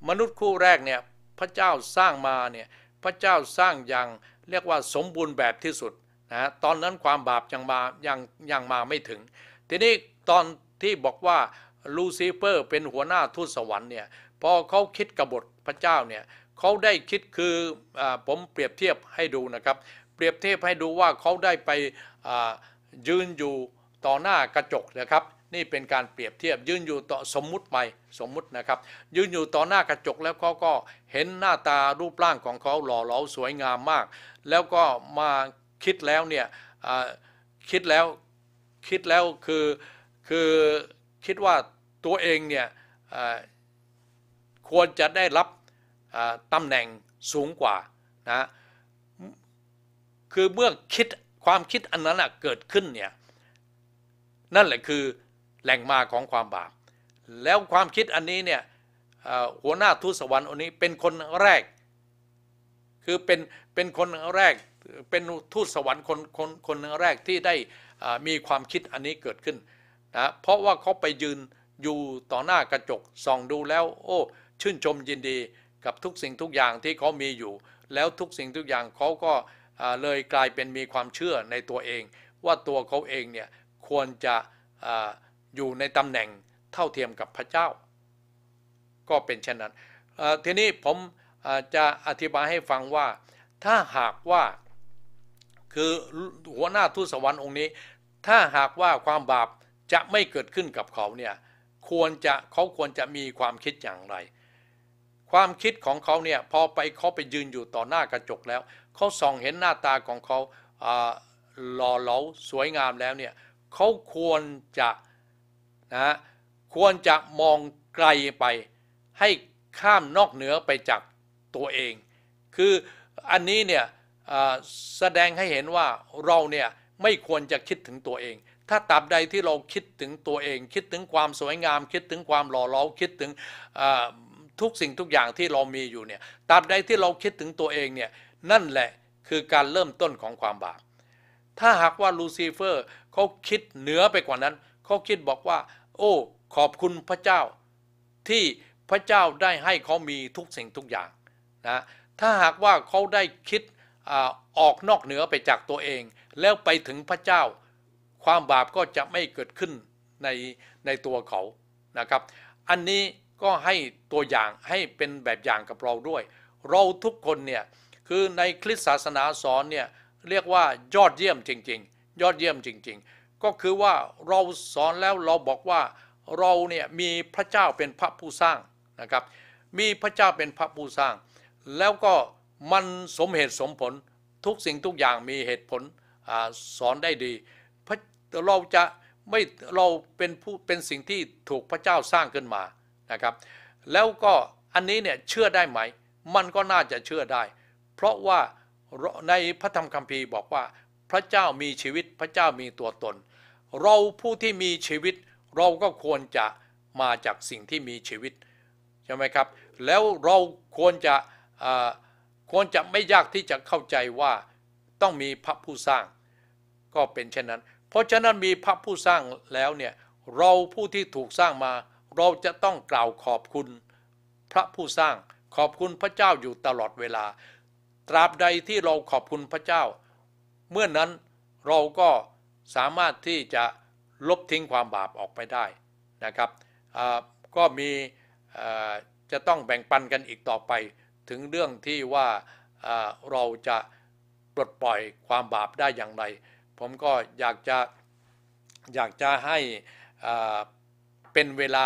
มนุษย์คู่แรกเนี่ยพระเจ้าสร้างมาเนี่ยพระเจ้าสร้างอย่างเรียกว่าสมบูรณ์แบบที่สุดนะตอนนั้นความบาปยังมายังยังมาไม่ถึง ทีนี้ตอนที่บอกว่าลูซิเฟอร์เป็นหัวหน้าทูตสวรรค์เนี่ยพอเขาคิดกบฏพระเจ้าเนี่ยเขาได้คิดคืออผมเปรียบเทียบให้ดูนะครับ เปรียบเทียบให้ดูว่าเขาได้ไปยืนอยู่ต่อหน้ากระจกนะครับนี่เป็นการเปรียบเทียบยืนอยู่ต่อสมมุติไปสมมุตินะครับ ยืนอยู่ต่อหน้ากระจกแล้วเขาก็เห็นหน้าตารูปร่างของเขาหล่อเหลาสวยงามมาก แล้วก็มาคิดแล้วเนี่ยคิดแล้วคิดแล้วคือคือคิดว่าตัวเองเนี่ยควรจะได้รับตำแหน่งสูงกว่านะคือเมื่อคิดความคิดอันนั้นเกิดขึ้นเนี่ยนั่นแหละคือแหล่งมาของความบาป แล้วความคิดอันนี้เนี่ยหัวหน้าทูตสวรรค์อันนี้เป็นคนแรก คือเป็นเป็นคนแรก เป็นทูตสวรรค์คนคนคนแรกที่ได้มีความคิดอันนี้เกิดขึ้นนะ เพราะว่าเขาไปยืนอยู่ต่อหน้ากระจกส่องดูแล้ว โอ้ชื่นชมยินดีกับทุกสิ่งทุกอย่างที่เขามีอยู่ แล้วทุกสิ่งทุกอย่างเขาก็เลยกลายเป็นมีความเชื่อในตัวเอง ว่าตัวเขาเองเนี่ยควรจะะอยู่ในตำแหน่งเท่าเทียมกับพระเจ้า ก็เป็นเช่นนั้นทีนี้ผมจะอธิบายให้ฟังว่าถ้าหากว่าคือหัวหน้าทูตสวรรค์องค์นี้ ถ้าหากว่าความบาปจะไม่เกิดขึ้นกับเขาเนี่ยควรจะเขาควรจะมีความคิดอย่างไร ความคิดของเขาเนี่ยพอไปเขาไปยืนอยู่ต่อหน้ากระจกแล้ว เขาส่องเห็นหน้าตาของเขาหล่อเหลาสวยงามแล้วเนี่ยเขาควรจะนะควรจะมองไกลไป ให้ข้ามนอกเหนือไปจากตัวเอง คือ อันนี้เนี่ยแสดงให้เห็นว่าเราเนี่ย ไม่ควรจะคิดถึงตัวเอง ถ้าตราบใดที่เราคิดถึงตัวเอง คิดถึงความสวยงาม คิดถึงความหล่อเลาคิดถึงทุกสิ่งทุกอย่างที่เรามีอยู่เนี่ยตราบใดที่เราคิดถึงตัวเองเนี่ยนั่นแหละคือการเริ่มต้นของความบาป ถ้าหากว่าลูซิเฟอร์เขาคิดเหนือไปกว่านั้นเขาคิดบอกว่าโอ้ขอบคุณพระเจ้าที่พระเจ้าได้ให้เขามีทุกสิ่งทุกอย่างนะถ้าหากว่าเขาได้คิดออกนอกเหนือไปจากตัวเอง แล้วไปถึงพระเจ้าความบาปก็จะไม่เกิดขึ้นในในตัวเขานะครับอันนี้ก็ให้ตัวอย่างให้เป็นแบบอย่างกับเราด้วย เราทุกคนเนี่ย คือในคริสตศาสนาสอนเนี่ยเรียกว่ายอดเยี่ยมจริง ๆ ยอดเยี่ยมจริง ๆก็คือว่าเราสอนแล้วเราบอกว่าเราเนี่ยมีพระเจ้าเป็นพระผู้สร้างนะครับมีพระเจ้าเป็นพระผู้สร้าง แล้วก็มันสมเหตุสมผลทุกสิ่งทุกอย่างมีเหตุผลอสอนได้ดี เราจะไม่เราเป็นผู้เป็นสิ่งที่ถูกพระเจ้าสร้างขึ้นมานะครับแล้วก็อันนี้เนี่ยเชื่อได้ไหมมันก็น่าจะเชื่อได้ เพราะว่าในพระธรรมคัมภีร์บอกว่า พระเจ้ามีชีวิตพระเจ้ามีตัวตนเราผู้ที่มีชีวิต เราก็ควรจะมาจากสิ่งที่มีชีวิตใช่ไหมครับ แล้วเราควรจะควรจะไม่ยากที่จะเข้าใจว่าต้องมีพระผู้สร้าง ก็เป็นเช่นนั้น เพราะฉะนั้นมีพระผู้สร้างแล้วเนี่ยเราผู้ที่ถูกสร้างมา เราจะต้องกล่าวขอบคุณ พระผู้สร้างขอบคุณพระเจ้าอยู่ตลอดเวลา ตราบใดที่เราขอบคุณพระเจ้า เมื่อนนั้นเราก็สามารถที่จะลบทิ้งความบาปออกไปได้นะครับก็มีจะต้องแบ่งปันกันอีกต่อไป ถึงเรื่องที่ว่าเราจะปลดปล่อยความบาปได้อย่างไร ผมก็อยากจะอยากจะให้เป็นเวลา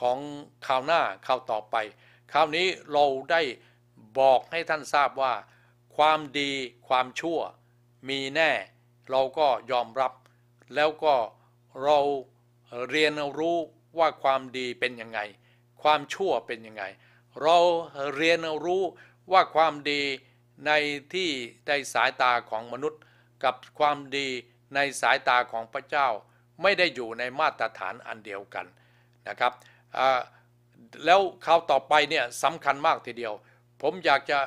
ของข่าวหน้าข่าวต่อไป คราวนี้เราได้บอกให้ท่านทราบว่า ความดีความชั่ว มีแน่เราก็ยอมรับแล้วก็เราเรียนรู้ว่าความดีเป็นยังไง ความชั่วเป็นยังไงเราเรียนรู้ว่าความดีในที่ในสายตาของมนุษย์ กับความดีในสายตาของพระเจ้า ไม่ได้อยู่ในมาตรฐานอันเดียวกันนะครับแล้วข่าวต่อไปเนี่ยสำคัญมากทีเดียว ผมอยากจะ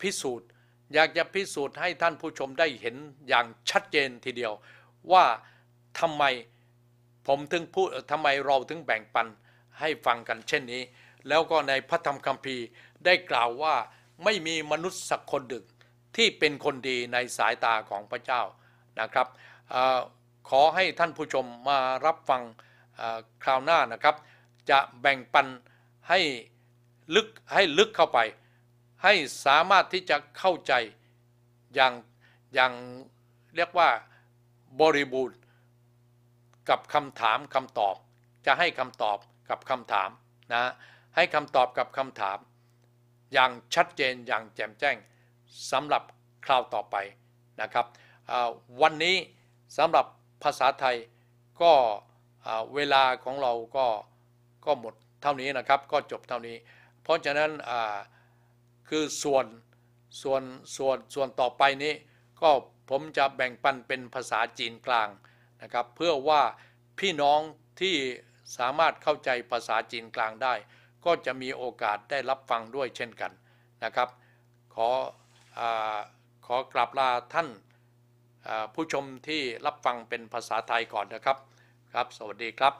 พิสูจน์อยากจะพิสูจน์ให้ท่านผู้ชมได้เห็นอย่างชัดเจนทีเดียวว่าทำไมผมถึงพูดทำไมเราถึงแบ่งปันให้ฟังกันเช่นนี้ แล้วก็ในพระธรรมคัมภีร์ได้กล่าวว่าไม่มีมนุษย์สักคนหนึ่งที่เป็นคนดีในสายตาของพระเจ้านะครับอขอให้ท่านผู้ชมมารับฟังคราวหน้านะครับ จะแบ่งปันให้ลึกให้ลึกเข้าไปให้สามารถที่จะเข้าใจอย่างอย่างเรียกว่าบริบูรณ์กับคำถามคำตอบ จะให้คำตอบกับคำถามนะให้คำตอบกับคำถาม อย่างชัดเจนอย่างแจ่มแจ้งสำหรับคราวต่อไปนะครับวันนี้สำหรับภาษาไทยก็เวลาของเราก็ก็หมดเท่านี้นะครับก็จบเท่านี้ เพราะฉะนั้นคือส่วนส่วนส่วนส่วนต่อไปนี้ก็ผมจะแบ่งปันเป็นภาษาจีนกลางนะครับ เพื่อว่าพี่น้องที่สามารถเข้าใจภาษาจีนกลางได้ ก็จะมีโอกาสได้รับฟังด้วยเช่นกันนะครับ ขออขอกราบลาท่านผู้ชมที่รับฟังเป็นภาษาไทยก่อนนะครับ ครับ สวัสดีครับ